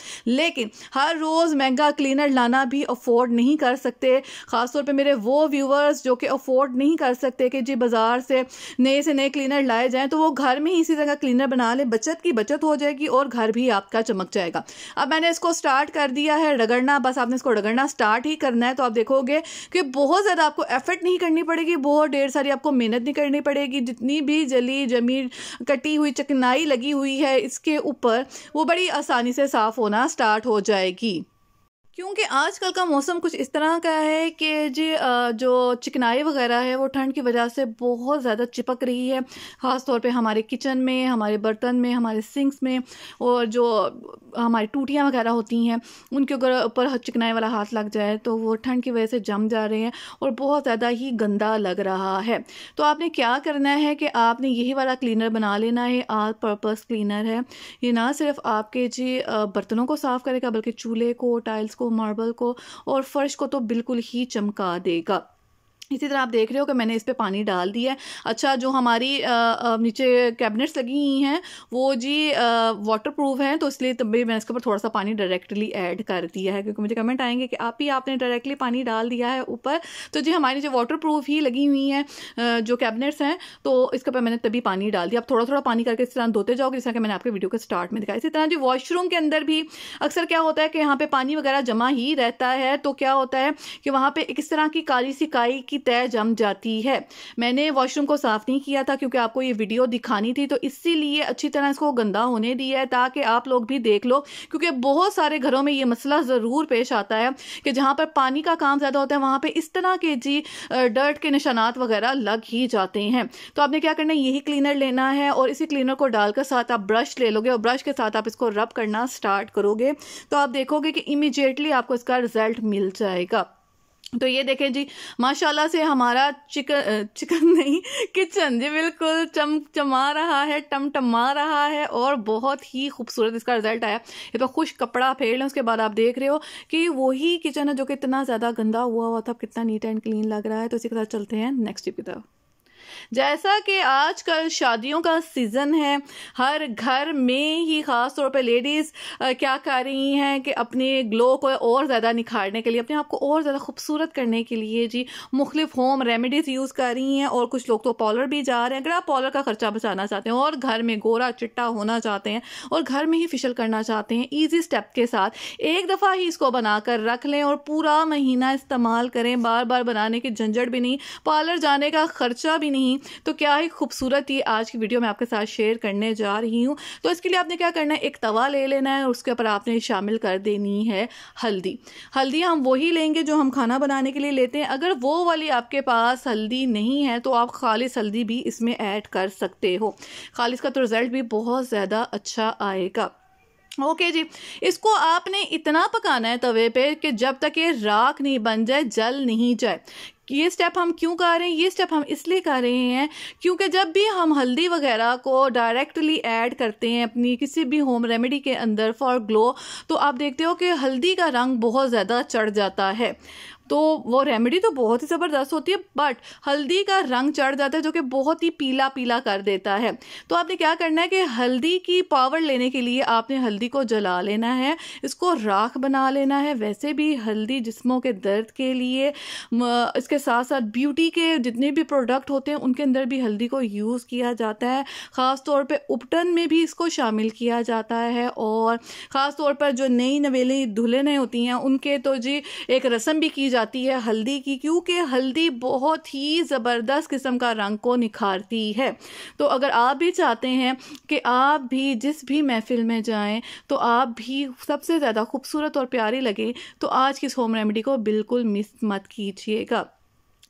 S1: लेकिन हर रोज़ महंगा क्लीनर लाना भी अफोर्ड नहीं कर सकते ख़ासतौर पर मेरे वो व्यूवर्स जो कि अफोर्ड नहीं कर सकते कि जी बाज़ार से नए से नए क्लीनर लाए जाएँ तो वो घर में ही इसी तरह का क्लीनर बना लें बचत की बचत हो जाएगी और और घर भी आपका चमक जाएगा अब मैंने इसको स्टार्ट कर दिया है रगड़ना बस आपने इसको रगड़ना स्टार्ट ही करना है तो आप देखोगे कि बहुत ज़्यादा आपको एफर्ट नहीं करनी पड़ेगी बहुत ढेर सारी आपको मेहनत नहीं करनी पड़ेगी जितनी भी जली जमीन कटी हुई चिकनाई लगी हुई है इसके ऊपर वो बड़ी आसानी से साफ़ होना स्टार्ट हो जाएगी क्योंकि आजकल का मौसम कुछ इस तरह का है कि जी जो चिकनाई वगैरह है वो ठंड की वजह से बहुत ज़्यादा चिपक रही है ख़ास तौर पे हमारे किचन में हमारे बर्तन में हमारे सिंक्स में और जो हमारी टूटियाँ वगैरह होती हैं उनके अगर ऊपर चिकनाई वाला हाथ लग जाए तो वो ठंड की वजह से जम जा रहे हैं और बहुत ज़्यादा ही गंदा लग रहा है तो आपने क्या करना है कि आपने यही वाला क्लीनर बना लेना है आल पर्पज़ क्लीनर है ये ना सिर्फ आपके जी बर्तनों को साफ़ करेगा बल्कि चूल्हे को टाइल्स को मार्बल को और फर्श को तो बिल्कुल ही चमका देगा इसी तरह आप देख रहे हो कि मैंने इस पर पानी डाल दिया है अच्छा जो हमारी आ, आ, नीचे कैबिनेट्स लगी हुई हैं वो जी वाटर प्रूफ हैं तो इसलिए तब भी मैंने इसके ऊपर थोड़ा सा पानी डायरेक्टली ऐड कर दिया है क्योंकि मुझे कमेंट आएंगे कि आप ही आपने डायरेक्टली पानी डाल दिया है ऊपर तो जी हमारी नीचे वाटर प्रूफ ही लगी हुई हैं जो कैबिनेट्स हैं तो इसके ऊपर मैंने तभी पानी डाल दिया आप थोड़ा थोड़ा पानी करके इस तरह धोते जाओगे जैसा कि मैंने आपके वीडियो के स्टार्ट में दिखाया इसी तरह जी वॉशरूम के अंदर भी अक्सर क्या होता है कि यहाँ पर पानी वगैरह जमा ही रहता है तो क्या होता है कि वहाँ पर इस तरह की काली सिकाई की की तय जम जाती है मैंने वॉशरूम को साफ़ नहीं किया था क्योंकि आपको ये वीडियो दिखानी थी तो इसीलिए अच्छी तरह इसको गंदा होने दिया है ताकि आप लोग भी देख लो क्योंकि बहुत सारे घरों में ये मसला ज़रूर पेश आता है कि जहाँ पर पानी का काम ज़्यादा होता है वहाँ पर इस तरह के जी डर्ट के निशानात वगैरह लग ही जाते हैं तो आपने क्या करना है यही क्लीनर लेना है और इसी क्लीनर को डालकर साथ आप ब्रश ले लोगे और ब्रश के साथ आप इसको रब करना स्टार्ट करोगे तो आप देखोगे कि इमिजिएटली आपको इसका रिजल्ट मिल जाएगा तो ये देखें जी माशाल्लाह से हमारा चिकन चिकन नहीं किचन जी बिल्कुल चम चमा रहा है टम टमा रहा है और बहुत ही खूबसूरत इसका रिजल्ट आया ये तो खुश कपड़ा फेर लें उसके बाद आप देख रहे हो कि वही किचन है जो कि इतना ज़्यादा गंदा हुआ हुआ था कितना नीट एंड क्लीन लग रहा है तो इसी के साथ चलते हैं नेक्स्ट टिप की तरफ जैसा कि आजकल शादियों का सीज़न है हर घर में ही ख़ास तौर पे लेडीज़ क्या कर रही हैं कि अपने ग्लो को और ज़्यादा निखारने के लिए अपने आप को और ज़्यादा खूबसूरत करने के लिए जी मुख्तफ होम रेमेडीज़ यूज़ कर रही हैं और कुछ लोग तो पॉलर भी जा रहे हैं अगर आप पॉलर का ख़र्चा बचाना चाहते हैं और घर में गोरा चिट्टा होना चाहते हैं और घर में ही फिशल करना चाहते हैं ईजी स्टेप के साथ एक दफ़ा ही इसको बनाकर रख लें और पूरा महीना इस्तेमाल करें बार बार बनाने की झंझट भी नहीं पार्लर जाने का खर्चा भी नहीं नहीं तो क्या ही खूबसूरत ये आज की वीडियो मैं आपके साथ शेयर करने जा रही हूँ तो इसके लिए आपने क्या करना है एक तवा ले लेना है और उसके ऊपर आपने शामिल कर देनी है हल्दी हल्दी हम वही लेंगे जो हम खाना बनाने के लिए लेते हैं अगर वो वाली आपके पास हल्दी नहीं है तो आप खालिश हल्दी भी इसमें ऐड कर सकते हो खालिश का तो रिज़ल्ट भी बहुत ज़्यादा अच्छा आएगा ओके okay जी इसको आपने इतना पकाना है तवे पे कि जब तक ये राख नहीं बन जाए जल नहीं जाए कि ये स्टेप हम क्यों कर रहे हैं ये स्टेप हम इसलिए कर रहे हैं क्योंकि जब भी हम हल्दी वगैरह को डायरेक्टली ऐड करते हैं अपनी किसी भी होम रेमेडी के अंदर फॉर ग्लो तो आप देखते हो कि हल्दी का रंग बहुत ज़्यादा चढ़ जाता है तो वो रेमेडी तो बहुत ही ज़बरदस्त होती है बट हल्दी का रंग चढ़ जाता है जो कि बहुत ही पीला पीला कर देता है तो आपने क्या करना है कि हल्दी की पावर लेने के लिए आपने हल्दी को जला लेना है इसको राख बना लेना है वैसे भी हल्दी जिस्मों के दर्द के लिए इसके साथ साथ ब्यूटी के जितने भी प्रोडक्ट होते हैं उनके अंदर भी हल्दी को यूज़ किया जाता है ख़ास तौर पर उपटन में भी इसको शामिल किया जाता है और ख़ास तौर पर जो नई नवेली दुल्हन होती हैं उनके तो जी एक रस्म भी की जाती जाती है हल्दी की क्योंकि हल्दी बहुत ही ज़बरदस्त किस्म का रंग को निखारती है तो अगर आप भी चाहते हैं कि आप भी जिस भी महफिल में जाएं तो आप भी सबसे ज़्यादा खूबसूरत और प्यारी लगे तो आज की इस होम रेमेडी को बिल्कुल मिस मत कीजिएगा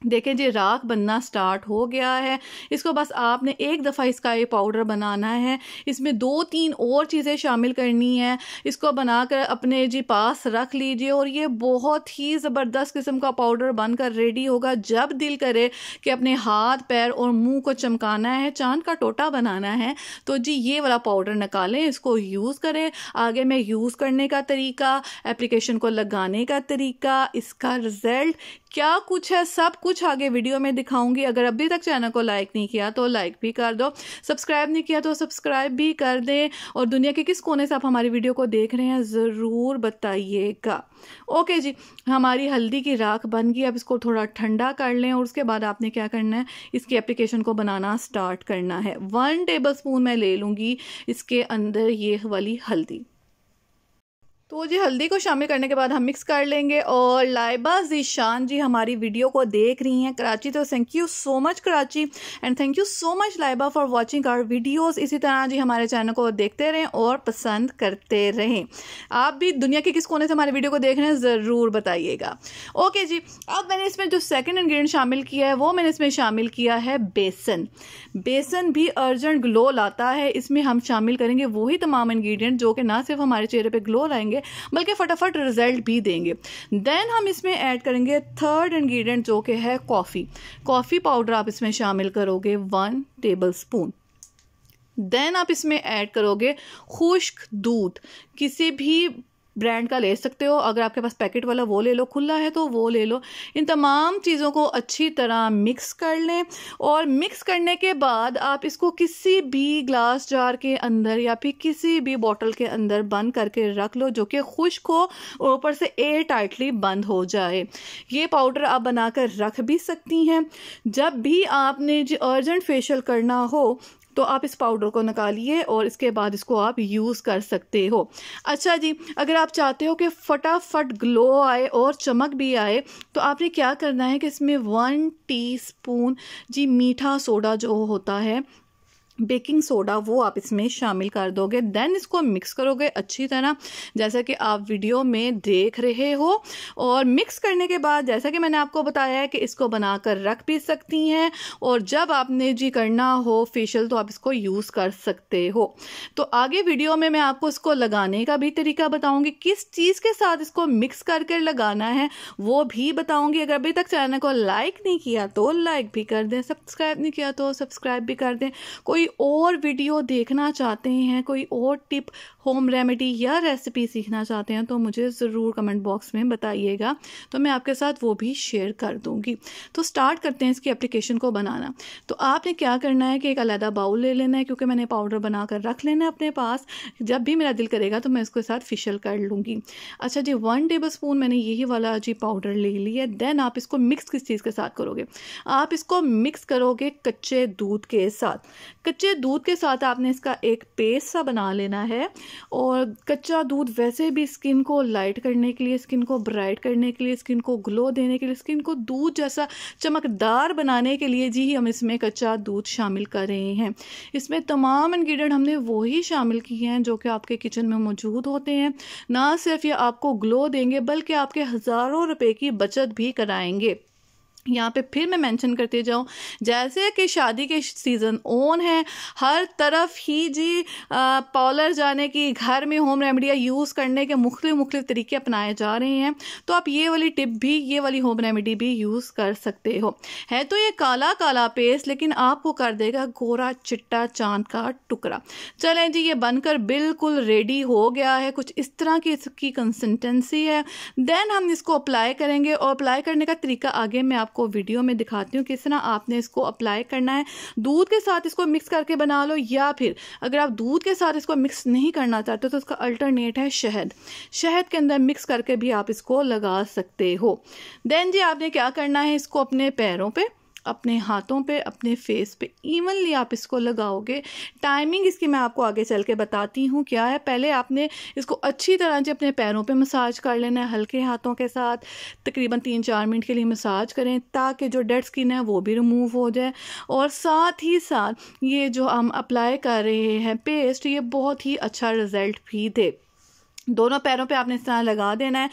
S1: देखें जी राख बनना स्टार्ट हो गया है इसको बस आपने एक दफ़ा इसका ये पाउडर बनाना है इसमें दो तीन और चीज़ें शामिल करनी है इसको बनाकर अपने जी पास रख लीजिए और ये बहुत ही ज़बरदस्त किस्म का पाउडर बनकर रेडी होगा जब दिल करे कि अपने हाथ पैर और मुंह को चमकाना है चांद का टोटा बनाना है तो जी ये वाला पाउडर निकालें इसको यूज़ करें आगे मैं यूज़ करने का तरीका एप्लीकेशन को लगाने का तरीका इसका रिज़ल्ट क्या कुछ है सब कुछ आगे वीडियो में दिखाऊंगी अगर अभी तक चैनल को लाइक नहीं किया तो लाइक भी कर दो सब्सक्राइब नहीं किया तो सब्सक्राइब भी कर दें और दुनिया के किस कोने से आप हमारी वीडियो को देख रहे हैं ज़रूर बताइएगा ओके जी हमारी हल्दी की राख बन गई अब इसको थोड़ा ठंडा कर लें और उसके बाद आपने क्या करना है इसकी एप्लीकेशन को बनाना स्टार्ट करना है वन टेबल स्पून मैं ले लूँगी इसके अंदर ये वाली हल्दी तो जी हल्दी को शामिल करने के बाद हम मिक्स कर लेंगे और लाइबा जीशान जी हमारी वीडियो को देख रही हैं कराची तो thank you so much Karachi and thank you so much Laiba for watching our videos इसी तरह जी हमारे चैनल को देखते रहें और पसंद करते रहें आप भी दुनिया के किस कोने से हमारे वीडियो को देख रहे हैं ज़रूर बताइएगा ओके जी अब मैंने इसमें जो सेकेंड इन्ग्रीडियंट शामिल किया है वो मैंने इसमें शामिल किया है बेसन बेसन भी अर्जेंट ग्लो लाता है इसमें हम शामिल करेंगे वही तमाम इन्ग्रीडियंट जो कि ना सिर्फ हमारे चेहरे पर ग्लो लाएंगे देंगे बल्कि फटाफट रिजल्ट भी देंगे देन हम इसमें ऐड करेंगे थर्ड इन्ग्रीडियंट जो कि है कॉफ़ी कॉफ़ी पाउडर आप इसमें शामिल करोगे वन टेबल स्पून देन आप इसमें ऐड करोगे खुश्क दूध किसी भी ब्रांड का ले सकते हो अगर आपके पास पैकेट वाला वो ले लो खुला है तो वो ले लो इन तमाम चीज़ों को अच्छी तरह मिक्स कर लें और मिक्स करने के बाद आप इसको किसी भी ग्लास जार के अंदर या फिर किसी भी बॉटल के अंदर बंद करके रख लो जो कि खुश्क हो और ऊपर से एयर टाइटली बंद हो जाए ये पाउडर आप बनाकर रख भी सकती हैं जब भी आपने जो अर्जेंट फेशियल करना हो तो आप इस पाउडर को निकालिए और इसके बाद इसको आप यूज़ कर सकते हो अच्छा जी अगर आप चाहते हो कि फटाफट ग्लो आए और चमक भी आए तो आपने क्या करना है कि इसमें वन टी जी मीठा सोडा जो होता है बेकिंग सोडा वो आप इसमें शामिल कर दोगे देन इसको मिक्स करोगे अच्छी तरह जैसा कि आप वीडियो में देख रहे हो और मिक्स करने के बाद जैसा कि मैंने आपको बताया है कि इसको बनाकर रख भी सकती हैं और जब आपने जी करना हो फेशियल तो आप इसको यूज़ कर सकते हो तो आगे वीडियो में मैं आपको इसको लगाने का भी तरीका बताऊँगी किस चीज़ के साथ इसको मिक्स करके लगाना है वो भी बताऊँगी अगर अभी तक चैनल को लाइक नहीं किया तो लाइक भी कर दें सब्सक्राइब नहीं किया तो सब्सक्राइब भी कर दें कोई और वीडियो देखना चाहते हैं कोई और टिप होम रेमेडी या रेसिपी सीखना चाहते हैं तो मुझे ज़रूर कमेंट बॉक्स में बताइएगा तो मैं आपके साथ वो भी शेयर कर दूँगी तो स्टार्ट करते हैं इसकी एप्लीकेशन को बनाना तो आपने क्या करना है कि एक अलहदा बाउल ले लेना है क्योंकि मैंने पाउडर बना कर रख लेना है अपने पास जब भी मेरा दिल करेगा तो मैं इसके साथ फिशल कर लूँगी अच्छा जी वन टेबल स्पून मैंने यही वाला जी पाउडर ले लिया देन आप इसको मिक्स किस चीज़ के साथ करोगे आप इसको मिक्स करोगे कच्चे दूध के साथ कच्चे दूध के साथ आपने इसका एक पेस्ट सा बना लेना है और कच्चा दूध वैसे भी स्किन को लाइट करने के लिए स्किन को ब्राइट करने के लिए स्किन को ग्लो देने के लिए स्किन को दूध जैसा चमकदार बनाने के लिए जी हम इसमें कच्चा दूध शामिल कर रहे हैं इसमें तमाम इन्ग्रीडियंट हमने वही शामिल किए हैं जो कि आपके किचन में मौजूद होते हैं ना सिर्फ ये आपको ग्लो देंगे बल्कि आपके हज़ारों रुपये की बचत भी कराएंगे यहाँ पे फिर मैं मेंशन करते जाऊँ जैसे कि शादी के सीज़न ऑन है हर तरफ ही जी पॉलर जाने की घर में होम रेमडियाँ यूज़ करने के मुख्त मुख्त तरीके अपनाए जा रहे हैं तो आप ये वाली टिप भी ये वाली होम रेमेडी भी यूज़ कर सकते हो है तो ये काला काला पेस्ट लेकिन आपको कर देगा गोरा चिट्टा चांद का टुकड़ा चलें जी ये बनकर बिल्कुल रेडी हो गया है कुछ इस तरह की इसकी कंसिस्टेंसी है देन हम इसको अप्लाई करेंगे और अप्लाई करने का तरीका आगे मैं आपको आपको वीडियो में दिखाती हूँ किस तरह आपने इसको अप्लाई करना है दूध के साथ इसको मिक्स करके बना लो या फिर अगर आप दूध के साथ इसको मिक्स नहीं करना चाहते तो उसका अल्टरनेट है शहद शहद के अंदर मिक्स करके भी आप इसको लगा सकते हो देन जी आपने क्या करना है इसको अपने पैरों पर पे अपने हाथों पे अपने फेस पे इवनली आप इसको लगाओगे टाइमिंग इसकी मैं आपको आगे चल के बताती हूँ क्या है पहले आपने इसको अच्छी तरह से अपने पैरों पे मसाज कर लेना है हल्के हाथों के साथ तकरीबन तीन चार मिनट के लिए मसाज करें ताकि जो डेड स्किन है वो भी रिमूव हो जाए और साथ ही साथ ये जो हम अप्लाई कर रहे हैं पेस्ट ये बहुत ही अच्छा रिज़ल्ट भी दे दोनों पैरों पे आपने इस तरह लगा देना है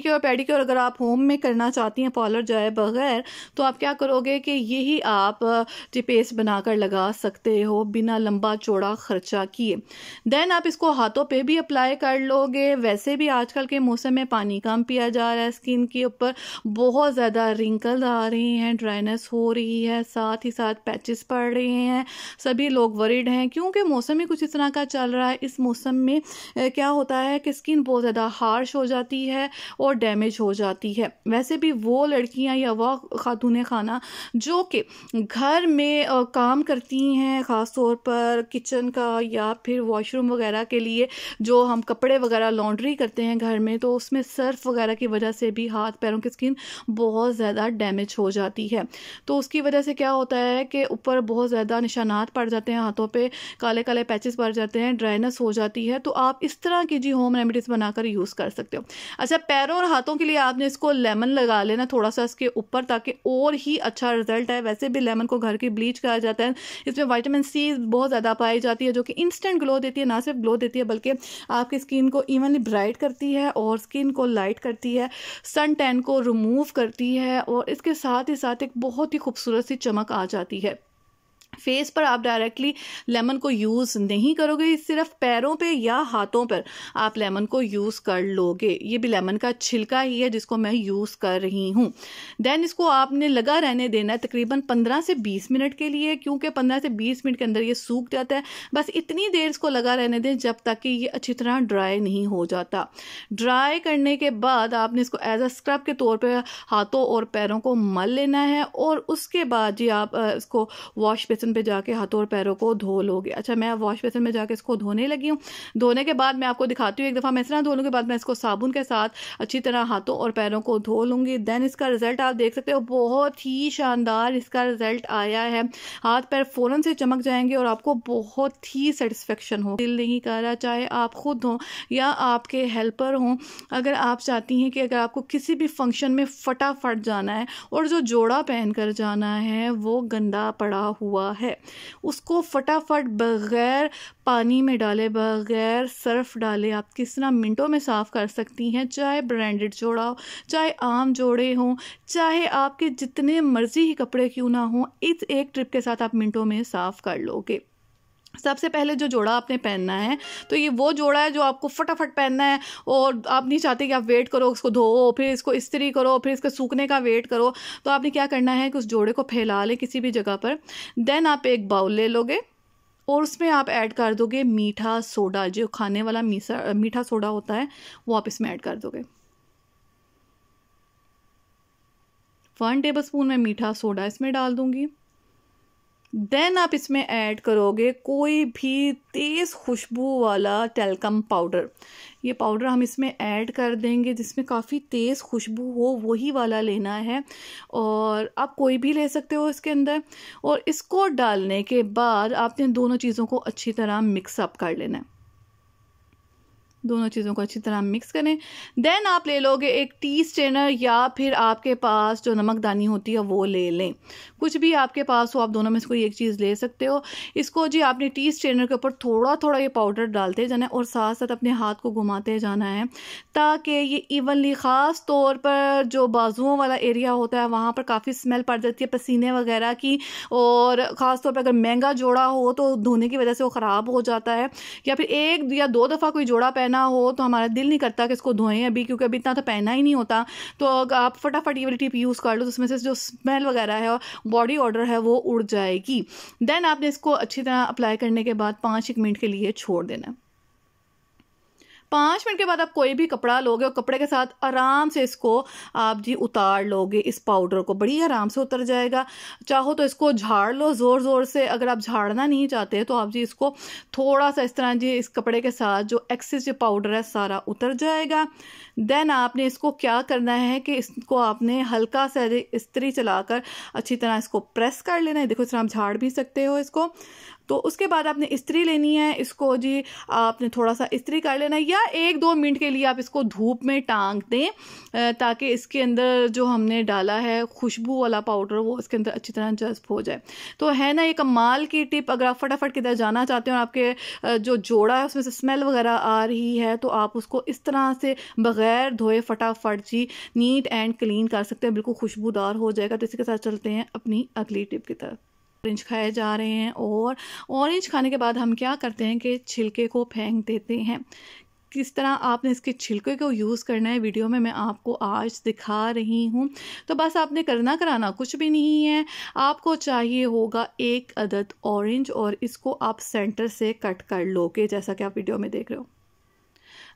S1: के और पेडिक्योर अगर आप होम में करना चाहती हैं पॉलर जाए बगैर तो आप क्या करोगे कि यही आप टिपेस बनाकर लगा सकते हो बिना लंबा चौड़ा खर्चा किए देन आप इसको हाथों पे भी अप्लाई कर लोगे वैसे भी आजकल के मौसम में पानी कम पिया जा रहा है स्किन के ऊपर बहुत ज़्यादा रिंकल आ रही हैं ड्राइनेस हो रही है साथ ही साथ पैचेस पड़ रहे हैं सभी लोग वरिड हैं क्योंकि मौसम ही कुछ इस तरह का चल रहा है इस मौसम में क्या होता है की स्किन बहुत ज़्यादा हार्श हो जाती है और डैमेज हो जाती है वैसे भी वो लड़कियां या वह खातून खाना जो कि घर में काम करती हैं ख़ास तौर पर किचन का या फिर वॉशरूम वगैरह के लिए जो हम कपड़े वगैरह लॉन्ड्री करते हैं घर में तो उसमें सर्फ वगैरह की वजह से भी हाथ पैरों की स्किन बहुत ज़्यादा डैमेज हो जाती है तो उसकी वजह से क्या होता है कि ऊपर बहुत ज़्यादा निशानात पड़ जाते हैं हाथों पर काले काले पैचेस पड़ जाते हैं ड्राइनेस हो जाती है तो आप इस तरह की जी होम होम रेमेडीज़ बनाकर यूज़ कर सकते हो अच्छा पैरों और हाथों के लिए आपने इसको लेमन लगा लेना थोड़ा सा इसके ऊपर ताकि और ही अच्छा रिजल्ट है वैसे भी लेमन को घर की ब्लीच कहा जाता है इसमें वाइटामिन सी बहुत ज़्यादा पाई जाती है जो कि इंस्टेंट ग्लो देती है ना सिर्फ ग्लो देती है बल्कि आपकी स्किन को इवनली ब्राइट करती है और स्किन को लाइट करती है सन टैन को रिमूव करती है और इसके साथ ही साथ एक बहुत ही खूबसूरत सी चमक आ जाती है फेस पर आप डायरेक्टली लेमन को यूज़ नहीं करोगे सिर्फ पैरों पे या हाथों पर आप लेमन को यूज़ कर लोगे ये भी लेमन का छिलका ही है जिसको मैं यूज़ कर रही हूँ देन इसको आपने लगा रहने देना है तकरीबन 15 से 20 मिनट के लिए क्योंकि 15 से 20 मिनट के अंदर ये सूख जाता है बस इतनी देर इसको लगा रहने दें जब तक कि ये अच्छी तरह ड्राई नहीं हो जाता ड्राई करने के बाद आपने इसको एज अ स्क्रब के तौर पर हाथों और पैरों को मल लेना है और उसके बाद जी आप इसको वॉश बेसिस बेसन पे जाके हाथों और पैरों को धो लोगे अच्छा मैं वॉश बेसन में जाके इसको धोने लगी हूँ धोने के बाद मैं आपको दिखाती हूँ एक दफ़ा मैं इस तरह धोने के बाद मैं इसको साबुन के साथ अच्छी तरह हाथों और पैरों को धो लूँगी दैन इसका रिज़ल्ट आप देख सकते हो बहुत ही शानदार इसका रिज़ल्ट आया है हाथ पैर फ़ौरन से चमक जाएंगे और आपको बहुत ही सेटिस्फेक्शन हो दिल नहीं कर रहा चाहे आप खुद हों या आपके हेल्पर हों अगर आप चाहती हैं कि अगर आपको किसी भी फंक्शन में फटाफट जाना है और जो जोड़ा पहन कर जाना है वो गंदा पड़ा हुआ है उसको फटाफट बगैर पानी में डाले बगैर सर्फ डाले आप किस तरह मिनटों में साफ़ कर सकती हैं चाहे ब्रांडेड जोड़ा हो चाहे आम जोड़े हों चाहे आपके जितने मर्ज़ी ही कपड़े क्यों ना हों इस एक ट्रिप के साथ आप मिनटों में साफ़ कर लोगे सबसे पहले जो जोड़ा आपने पहनना है तो ये वो जोड़ा है जो आपको फटाफट पहनना है और आप नहीं चाहते कि आप वेट करो उसको धोओ फिर इसको इस्त्री करो फिर इसके सूखने का वेट करो तो आपने क्या करना है कि उस जोड़े को फैला लें किसी भी जगह पर देन आप एक बाउल ले लोगे और उसमें आप ऐड कर दोगे मीठा सोडा जो खाने वाला मीसा मीठा सोडा होता है वो आप इसमें ऐड कर दोगे वन टेबल स्पून मैं मीठा सोडा इसमें डाल दूँगी देन आप इसमें ऐड करोगे कोई भी तेज़ खुशबू वाला टेलकम पाउडर ये पाउडर हम इसमें ऐड कर देंगे जिसमें काफ़ी तेज़ खुशबू हो वही वाला लेना है और आप कोई भी ले सकते हो इसके अंदर और इसको डालने के बाद आपने दोनों चीज़ों को अच्छी तरह मिक्सअप कर लेना है दोनों चीज़ों को अच्छी तरह मिक्स करें देन आप ले लोगे एक टी स्ट्रेनर या फिर आपके पास जो नमकदानी होती है वो ले लें कुछ भी आपके पास हो आप दोनों में से कोई एक चीज़ ले सकते हो इसको जी आपने टी स्ट्रेनर के ऊपर थोड़ा थोड़ा ये पाउडर डालते जाना है और साथ साथ अपने हाथ को घुमाते जाना है ताकि ये इवनली ख़ास तौर पर जो बाजुओं वाला एरिया होता है वहाँ पर काफ़ी स्मेल पड़ जाती है पसीने वगैरह की और ख़ास तौर पर अगर महंगा जोड़ा हो तो धोने की वजह से वो ख़राब हो जाता है या फिर एक या दो दफ़ा कोई जोड़ा पहन पहनना हो तो हमारा दिल नहीं करता कि इसको धोएं अभी क्योंकि अभी इतना तो पहना ही नहीं होता तो आप फटाफट ये वाली टिप यूज़ कर लो तो उसमें से जो स्मेल वगैरह है और बॉडी ऑर्डर है वो उड़ जाएगी देन आपने इसको अच्छी तरह अप्लाई करने के बाद पाँच एक मिनट के लिए छोड़ देना पाँच मिनट के बाद आप कोई भी कपड़ा लोगे और कपड़े के साथ आराम से इसको आप जी उतार लोगे इस पाउडर को बड़ी आराम से उतर जाएगा चाहो तो इसको झाड़ लो ज़ोर ज़ोर से अगर आप झाड़ना नहीं चाहते तो आप जी इसको थोड़ा सा इस तरह जी इस कपड़े के साथ जो एक्सेस जो पाउडर है सारा उतर जाएगा देन आपने इसको क्या करना है कि इसको आपने हल्का सा इस्त्री चलाकर अच्छी तरह इसको प्रेस कर लेना है देखो इस तरह आप झाड़ भी सकते हो इसको तो उसके बाद आपने इस्त्री लेनी है इसको जी आपने थोड़ा सा इस्त्री कर लेना है या एक दो मिनट के लिए आप इसको धूप में टांग दें ताकि इसके अंदर जो हमने डाला है खुशबू वाला पाउडर वो इसके अंदर अच्छी तरह जज्ब हो जाए तो है ना ये कमाल की टिप अगर आप फटाफट किधर जाना चाहते हो और आपके जो जोड़ा है उसमें से स्मेल वगैरह आ रही है तो आप उसको इस तरह से बगैर धोए फटाफट जी नीट एंड क्लीन कर सकते हैं बिल्कुल खुशबूदार हो जाएगा तो इसी के साथ चलते हैं अपनी अगली टिप की तरफ ऑरेंज खाए जा रहे हैं और ऑरेंज खाने के बाद हम क्या करते हैं कि छिलके को फेंक देते हैं किस तरह आपने इसके छिलके को यूज़ करना है वीडियो में मैं आपको आज दिखा रही हूँ तो बस आपने करना कराना कुछ भी नहीं है आपको चाहिए होगा एक अदद ऑरेंज और इसको आप सेंटर से कट कर लोगे जैसा कि आप वीडियो में देख रहे हो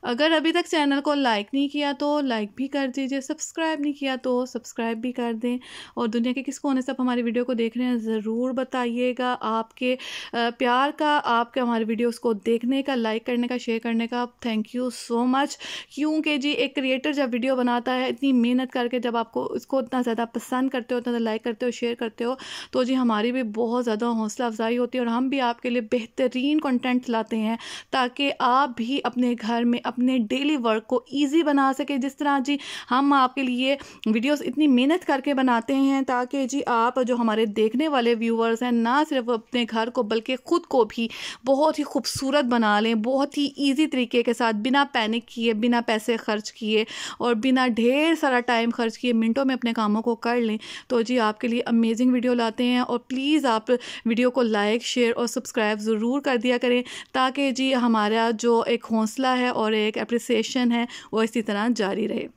S1: अगर अभी तक चैनल को लाइक नहीं किया तो लाइक भी कर दीजिए सब्सक्राइब नहीं किया तो सब्सक्राइब भी कर दें और दुनिया के किस कोने से आप हमारी वीडियो को देख रहे हैं ज़रूर बताइएगा आपके प्यार का आपके हमारे वीडियोस को देखने का लाइक करने का शेयर करने का थैंक यू सो मच क्योंकि जी एक क्रिएटर जब वीडियो बनाता है इतनी मेहनत करके जब आपको इसको इतना ज़्यादा पसंद करते हो इतना ज़्यादा लाइक करते हो शेयर करते हो तो जी हमारी भी बहुत ज़्यादा हौसला अफजाई होती है और हम भी आपके लिए बेहतरीन कॉन्टेंट लाते हैं ताकि आप भी अपने घर में अपने डेली वर्क को ईजी बना सके जिस तरह जी हम आपके लिए वीडियोस इतनी मेहनत करके बनाते हैं ताकि जी आप जो हमारे देखने वाले व्यूवर्स हैं ना सिर्फ अपने घर को बल्कि ख़ुद को भी बहुत ही खूबसूरत बना लें बहुत ही ईजी तरीके के साथ बिना पैनिक किए बिना पैसे खर्च किए और बिना ढेर सारा टाइम खर्च किए मिनटों में अपने कामों को कर लें तो जी आपके लिए अमेजिंग वीडियो लाते हैं और प्लीज़ आप वीडियो को लाइक शेयर और सब्सक्राइब ज़रूर कर दिया करें ताकि जी हमारा जो एक हौसला है और एक अप्रिसिएशन है वो इसी तरह जारी रहे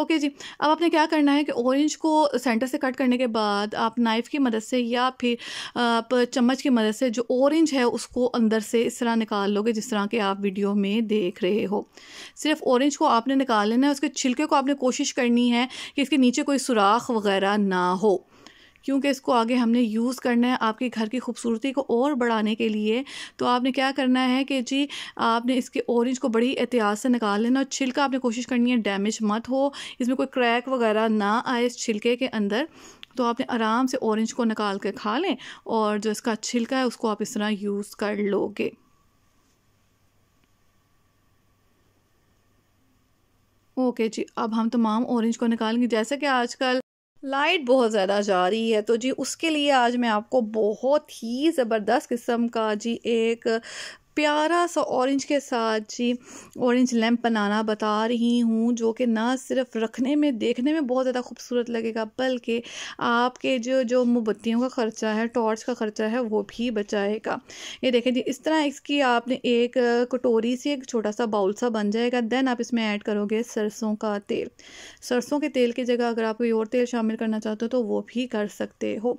S1: ओके जी अब आपने क्या करना है कि ऑरेंज को सेंटर से कट करने के बाद आप नाइफ़ की मदद से या फिर आप चम्मच की मदद से जो ऑरेंज है उसको अंदर से इस तरह निकाल लोगे जिस तरह के आप वीडियो में देख रहे हो सिर्फ ऑरेंज को आपने निकाल लेना है उसके छिलके को आपने कोशिश करनी है कि इसके नीचे कोई सुराख वगैरह ना हो क्योंकि इसको आगे हमने यूज़ करना है आपके घर की खूबसूरती को और बढ़ाने के लिए तो आपने क्या करना है कि जी आपने इसके ऑरेंज को बड़ी एहतियात से निकाल लेना और छिलका आपने कोशिश करनी है डैमेज मत हो इसमें कोई क्रैक वगैरह ना आए इस छिलके के अंदर तो आपने आराम से ऑरेंज को निकाल कर खा लें और जो इसका छिलका है उसको आप इस तरह यूज़ कर लोगे ओके जी अब हम तमाम ऑरेंज को निकालेंगे जैसे कि आजकल लाइट बहुत ज़्यादा जा रही है तो जी उसके लिए आज मैं आपको बहुत ही ज़बरदस्त किस्म का जी एक प्यारा सा ऑरेंज के साथ जी ऑरेंज लैम्प बनाना बता रही हूँ जो कि ना सिर्फ रखने में देखने में बहुत ज़्यादा खूबसूरत लगेगा बल्कि आपके जो जो मोमबत्तियों का ख़र्चा है टॉर्च का ख़र्चा है वो भी बचाएगा ये देखें जी इस तरह इसकी आपने एक कटोरी से एक छोटा सा बाउल सा बन जाएगा देन आप इसमें ऐड करोगे सरसों का तेल सरसों के तेल की जगह अगर आप कोई और तेल शामिल करना चाहते हो तो वो भी कर सकते हो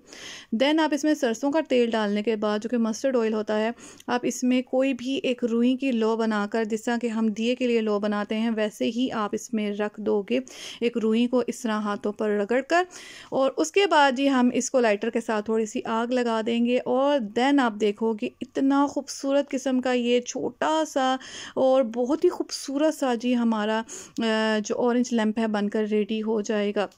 S1: देन आप इसमें सरसों का तेल डालने के बाद जो कि मस्टर्ड ऑयल होता है आप इसमें कोई कोई भी एक रुई की लो बनाकर तरह कि हम दिए के लिए लो बनाते हैं वैसे ही आप इसमें रख दोगे एक रुई को इस तरह हाथों पर रगड़ कर और उसके बाद जी हम इसको लाइटर के साथ थोड़ी सी आग लगा देंगे और देन आप देखोगे इतना खूबसूरत किस्म का ये छोटा सा और बहुत ही खूबसूरत सा जी हमारा जो ऑरेंज लैम्प है बनकर रेडी हो जाएगा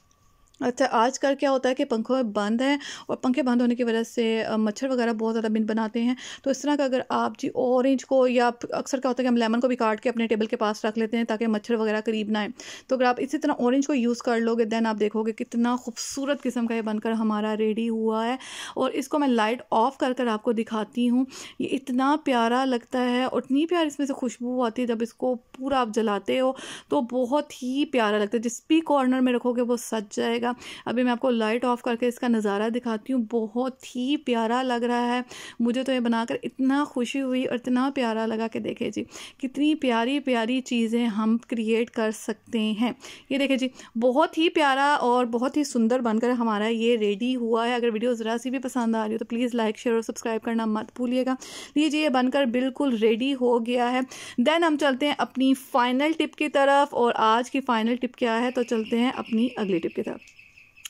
S1: अच्छा आजकल क्या होता है कि पंखे बंद हैं और पंखे बंद होने की वजह से मच्छर वगैरह बहुत ज़्यादा बिन बनाते हैं तो इस तरह का अगर आप जी ऑरेंज को या अक्सर क्या होता है कि हम लेमन को भी काट के अपने टेबल के पास रख लेते हैं ताकि मच्छर वगैरह करीब ना आए तो अगर आप इसी तरह ऑरेंज को यूज़ कर लोगे दैन आप देखोगे कितना खूबसूरत किस्म का ये बनकर हमारा रेडी हुआ है और इसको मैं लाइट ऑफ कर कर आपको दिखाती हूँ ये इतना प्यारा लगता है और इतनी प्यारी इसमें से खुशबू आती है जब इसको पूरा आप जलाते हो तो बहुत ही प्यारा लगता है जिस भी कॉर्नर में रखोगे वो सज जाएगा जाएगा अभी मैं आपको लाइट ऑफ करके इसका नज़ारा दिखाती हूँ बहुत ही प्यारा लग रहा है मुझे तो ये बनाकर इतना खुशी हुई और इतना प्यारा लगा कि देखे जी कितनी प्यारी प्यारी चीज़ें हम क्रिएट कर सकते हैं ये देखे जी बहुत ही प्यारा और बहुत ही सुंदर बनकर हमारा ये रेडी हुआ है अगर वीडियो ज़रा सी भी पसंद आ रही हो तो प्लीज़ लाइक शेयर और सब्सक्राइब करना मत भूलिएगा लीजिए ये बनकर बिल्कुल रेडी हो गया है देन हम चलते हैं अपनी फाइनल टिप की तरफ और आज की फाइनल टिप क्या है तो चलते हैं अपनी अगली टिप की तरफ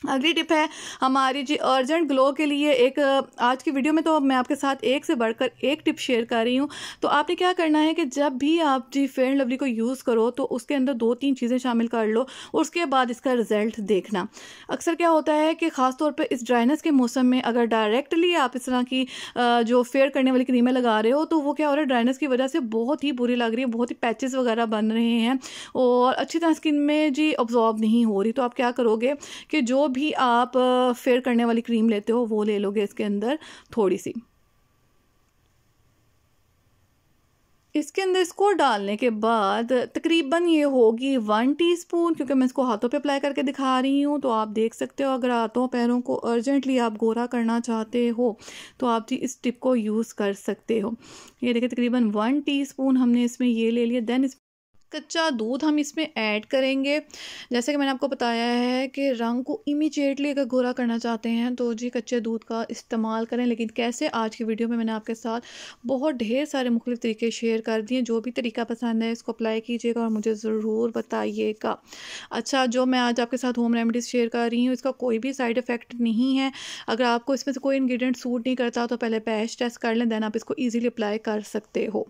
S1: अगली टिप है हमारी जी अर्जेंट ग्लो के लिए एक आज की वीडियो में तो मैं आपके साथ एक से बढ़कर एक टिप शेयर कर रही हूँ तो आपने क्या करना है कि जब भी आप जी फेयर एंड लवली को यूज़ करो तो उसके अंदर दो तीन चीज़ें शामिल कर लो उसके बाद इसका रिजल्ट देखना अक्सर क्या होता है कि ख़ासतौर पर इस ड्राइनेस के मौसम में अगर डायरेक्टली आप इस तरह की जो फेयर करने वाली क्रीमें लगा रहे हो तो वो क्या हो रहा है ड्राइनेस की वजह से बहुत ही बुरी लग रही है बहुत ही पैचेस वगैरह बन रहे हैं और अच्छी तरह स्किन में जी ऑब्जॉर्व नहीं हो रही तो आप क्या करोगे कि जो भी आप फेयर करने वाली क्रीम लेते हो वो ले लोगे इसके अंदर थोड़ी सी इसके अंदर इसको डालने के बाद तकरीबन ये होगी वन टीस्पून क्योंकि मैं इसको हाथों पे अप्लाई करके दिखा रही हूँ तो आप देख सकते हो अगर हाथों पैरों को अर्जेंटली आप गोरा करना चाहते हो तो आप जी इस टिप को यूज़ कर सकते हो ये देखिए तकरीबन वन टीस्पून हमने इसमें ये ले लिया देन इस कच्चा दूध हम इसमें ऐड करेंगे जैसे कि मैंने आपको बताया है कि रंग को इमीजिएटली अगर गोरा करना चाहते हैं तो जी कच्चे दूध का इस्तेमाल करें लेकिन कैसे आज की वीडियो में मैंने आपके साथ बहुत ढेर सारे मुख्तु तरीके शेयर कर दिए जो भी तरीका पसंद है इसको अप्लाई कीजिएगा और मुझे ज़रूर बताइएगा अच्छा जो मैं आज आपके साथ होम रेमडीज़ शेयर कर रही हूँ इसका कोई भी साइड इफ़ेक्ट नहीं है अगर आपको इसमें से कोई इन्ग्रीडियंट सूट नहीं करता तो पहले पैश टेस्ट कर लें देन आप इसको ईजिली अप्लाई कर सकते हो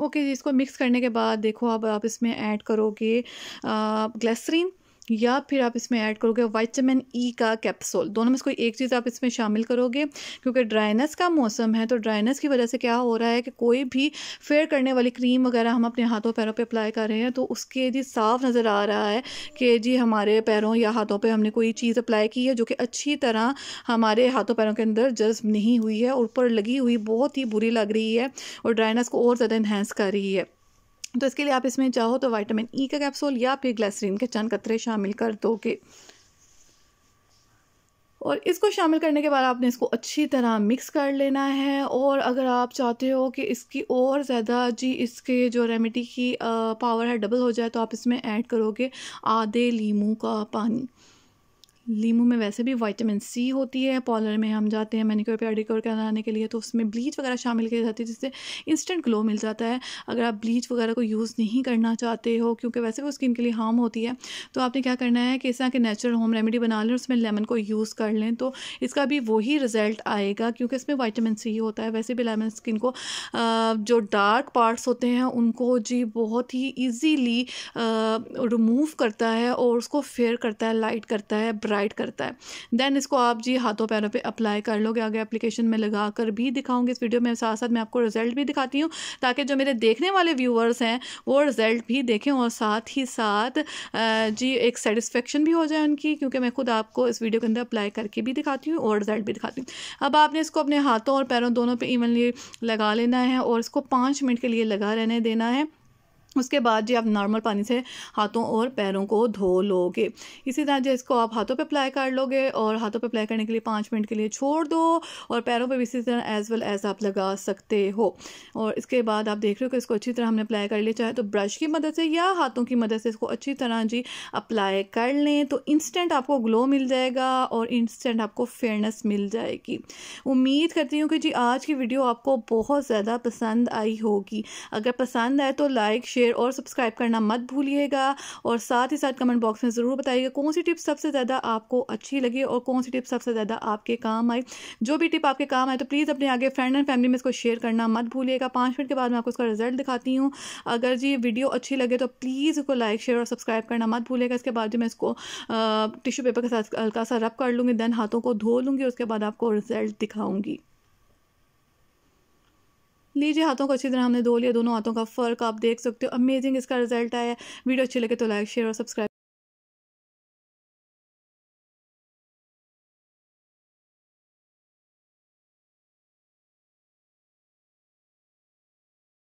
S1: ओके जी इसको मिक्स करने के बाद देखो अब आप इसमें ऐड करोगे ग्लेसरीन या फिर आप इसमें ऐड करोगे वाइटामिन ई e का कैप्सूल दोनों में से कोई एक चीज़ आप इसमें शामिल करोगे क्योंकि ड्राइनेस का मौसम है तो ड्राइनेस की वजह से क्या हो रहा है कि कोई भी फेयर करने वाली क्रीम वगैरह हम अपने हाथों पैरों पे अप्लाई कर रहे हैं तो उसके जी साफ नज़र आ रहा है कि जी हमारे पैरों या हाथों पर हमने कोई चीज़ अप्लाई की है जो कि अच्छी तरह हमारे हाथों पैरों के अंदर जज्ब नहीं हुई है ऊपर लगी हुई बहुत ही बुरी लग रही है और ड्राइनेस को और ज़्यादा इन्हेंस कर रही है तो इसके लिए आप इसमें चाहो तो वाइटामिन ई e का कैप्सूल या फिर ग्लैसरीन के चंद कतरे शामिल कर दोगे और इसको शामिल करने के बाद आपने इसको अच्छी तरह मिक्स कर लेना है और अगर आप चाहते हो कि इसकी और ज़्यादा जी इसके जो रेमेडी की पावर है डबल हो जाए तो आप इसमें ऐड करोगे आधे लीमू का पानी लीमू में वैसे भी वाइटामिन सी होती है पॉलर में हम जाते हैं मैनिक्योर पेडिक्योर कराने के लिए तो उसमें ब्लीच वगैरह शामिल की जाती है जिससे इंस्टेंट ग्लो मिल जाता है अगर आप ब्लीच वगैरह को यूज़ नहीं करना चाहते हो क्योंकि वैसे वो स्किन के लिए हार्म होती है तो आपने क्या करना है कि इस तरह के नेचुरल होम रेमेडी बना लें उसमें लेमन को यूज़ कर लें तो इसका भी वही रिजल्ट आएगा क्योंकि इसमें वाइटामिन सी होता है वैसे भी लेमन स्किन को जो डार्क पार्ट्स होते हैं उनको जी बहुत ही ईजीली रिमूव करता है और उसको फेयर करता है लाइट करता है राइट करता है देन इसको आप जी हाथों पैरों पे अप्लाई कर लोगे आगे एप्लीकेशन में लगा कर भी दिखाऊंगी इस वीडियो में साथ साथ मैं आपको रिजल्ट भी दिखाती हूँ ताकि जो मेरे देखने वाले व्यूअर्स हैं वो रिज़ल्ट भी देखें और साथ ही साथ जी एक सेटिस्फेक्शन भी हो जाए उनकी क्योंकि मैं खुद आपको इस वीडियो के अंदर अप्लाई करके भी दिखाती हूँ और रिज़ल्ट भी दिखाती हूँ अब आपने इसको अपने हाथों और पैरों दोनों पर इवनली लगा लेना है और इसको पाँच मिनट के लिए लगा रहने देना है उसके बाद जी आप नॉर्मल पानी से हाथों और पैरों को धो लोगे इसी तरह जी इसको आप हाथों पे अप्लाई कर लोगे और हाथों पे अप्लाई करने के लिए पाँच मिनट के लिए छोड़ दो और पैरों पे भी इसी तरह एज वेल एज आप लगा सकते हो और इसके बाद आप देख रहे हो कि इसको अच्छी तरह हमने अप्लाई कर लिया चाहे तो ब्रश की मदद से या हाथों की मदद से इसको अच्छी तरह जी अप्लाई कर लें तो इंस्टेंट आपको ग्लो मिल जाएगा और इंस्टेंट आपको फेयरनेस मिल जाएगी उम्मीद करती हूँ कि जी आज की वीडियो आपको बहुत ज़्यादा पसंद आई होगी अगर पसंद आए तो लाइक शेयर शेयर और सब्सक्राइब करना मत भूलिएगा और साथ ही साथ कमेंट बॉक्स में ज़रूर बताइएगा कौन सी टिप सबसे ज़्यादा आपको अच्छी लगी और कौन सी टिप सबसे ज़्यादा आपके काम आई जो भी टिप आपके काम आए तो प्लीज़ अपने आगे फ्रेंड एंड फैमिली में इसको शेयर करना मत भूलिएगा पाँच मिनट के बाद मैं आपको उसका रिजल्ट दिखाती हूँ अगर जी वीडियो अच्छी लगे तो प्लीज़ उसको लाइक शेयर और सब्सक्राइब करना मत भूलिएगा इसके बाद जो मैं इसको टिश्यू पेपर के साथ हल्का सा रब कर लूँगी देन हाथों को धो लूँगी उसके बाद आपको रिजल्ट दिखाऊँगी लीजिए हाथों को अच्छी तरह हमने धो लिया दोनों हाथों का फ़र्क आप देख सकते हो अमेजिंग इसका रिजल्ट आया वीडियो अच्छी लगे तो लाइक शेयर और सब्सक्राइब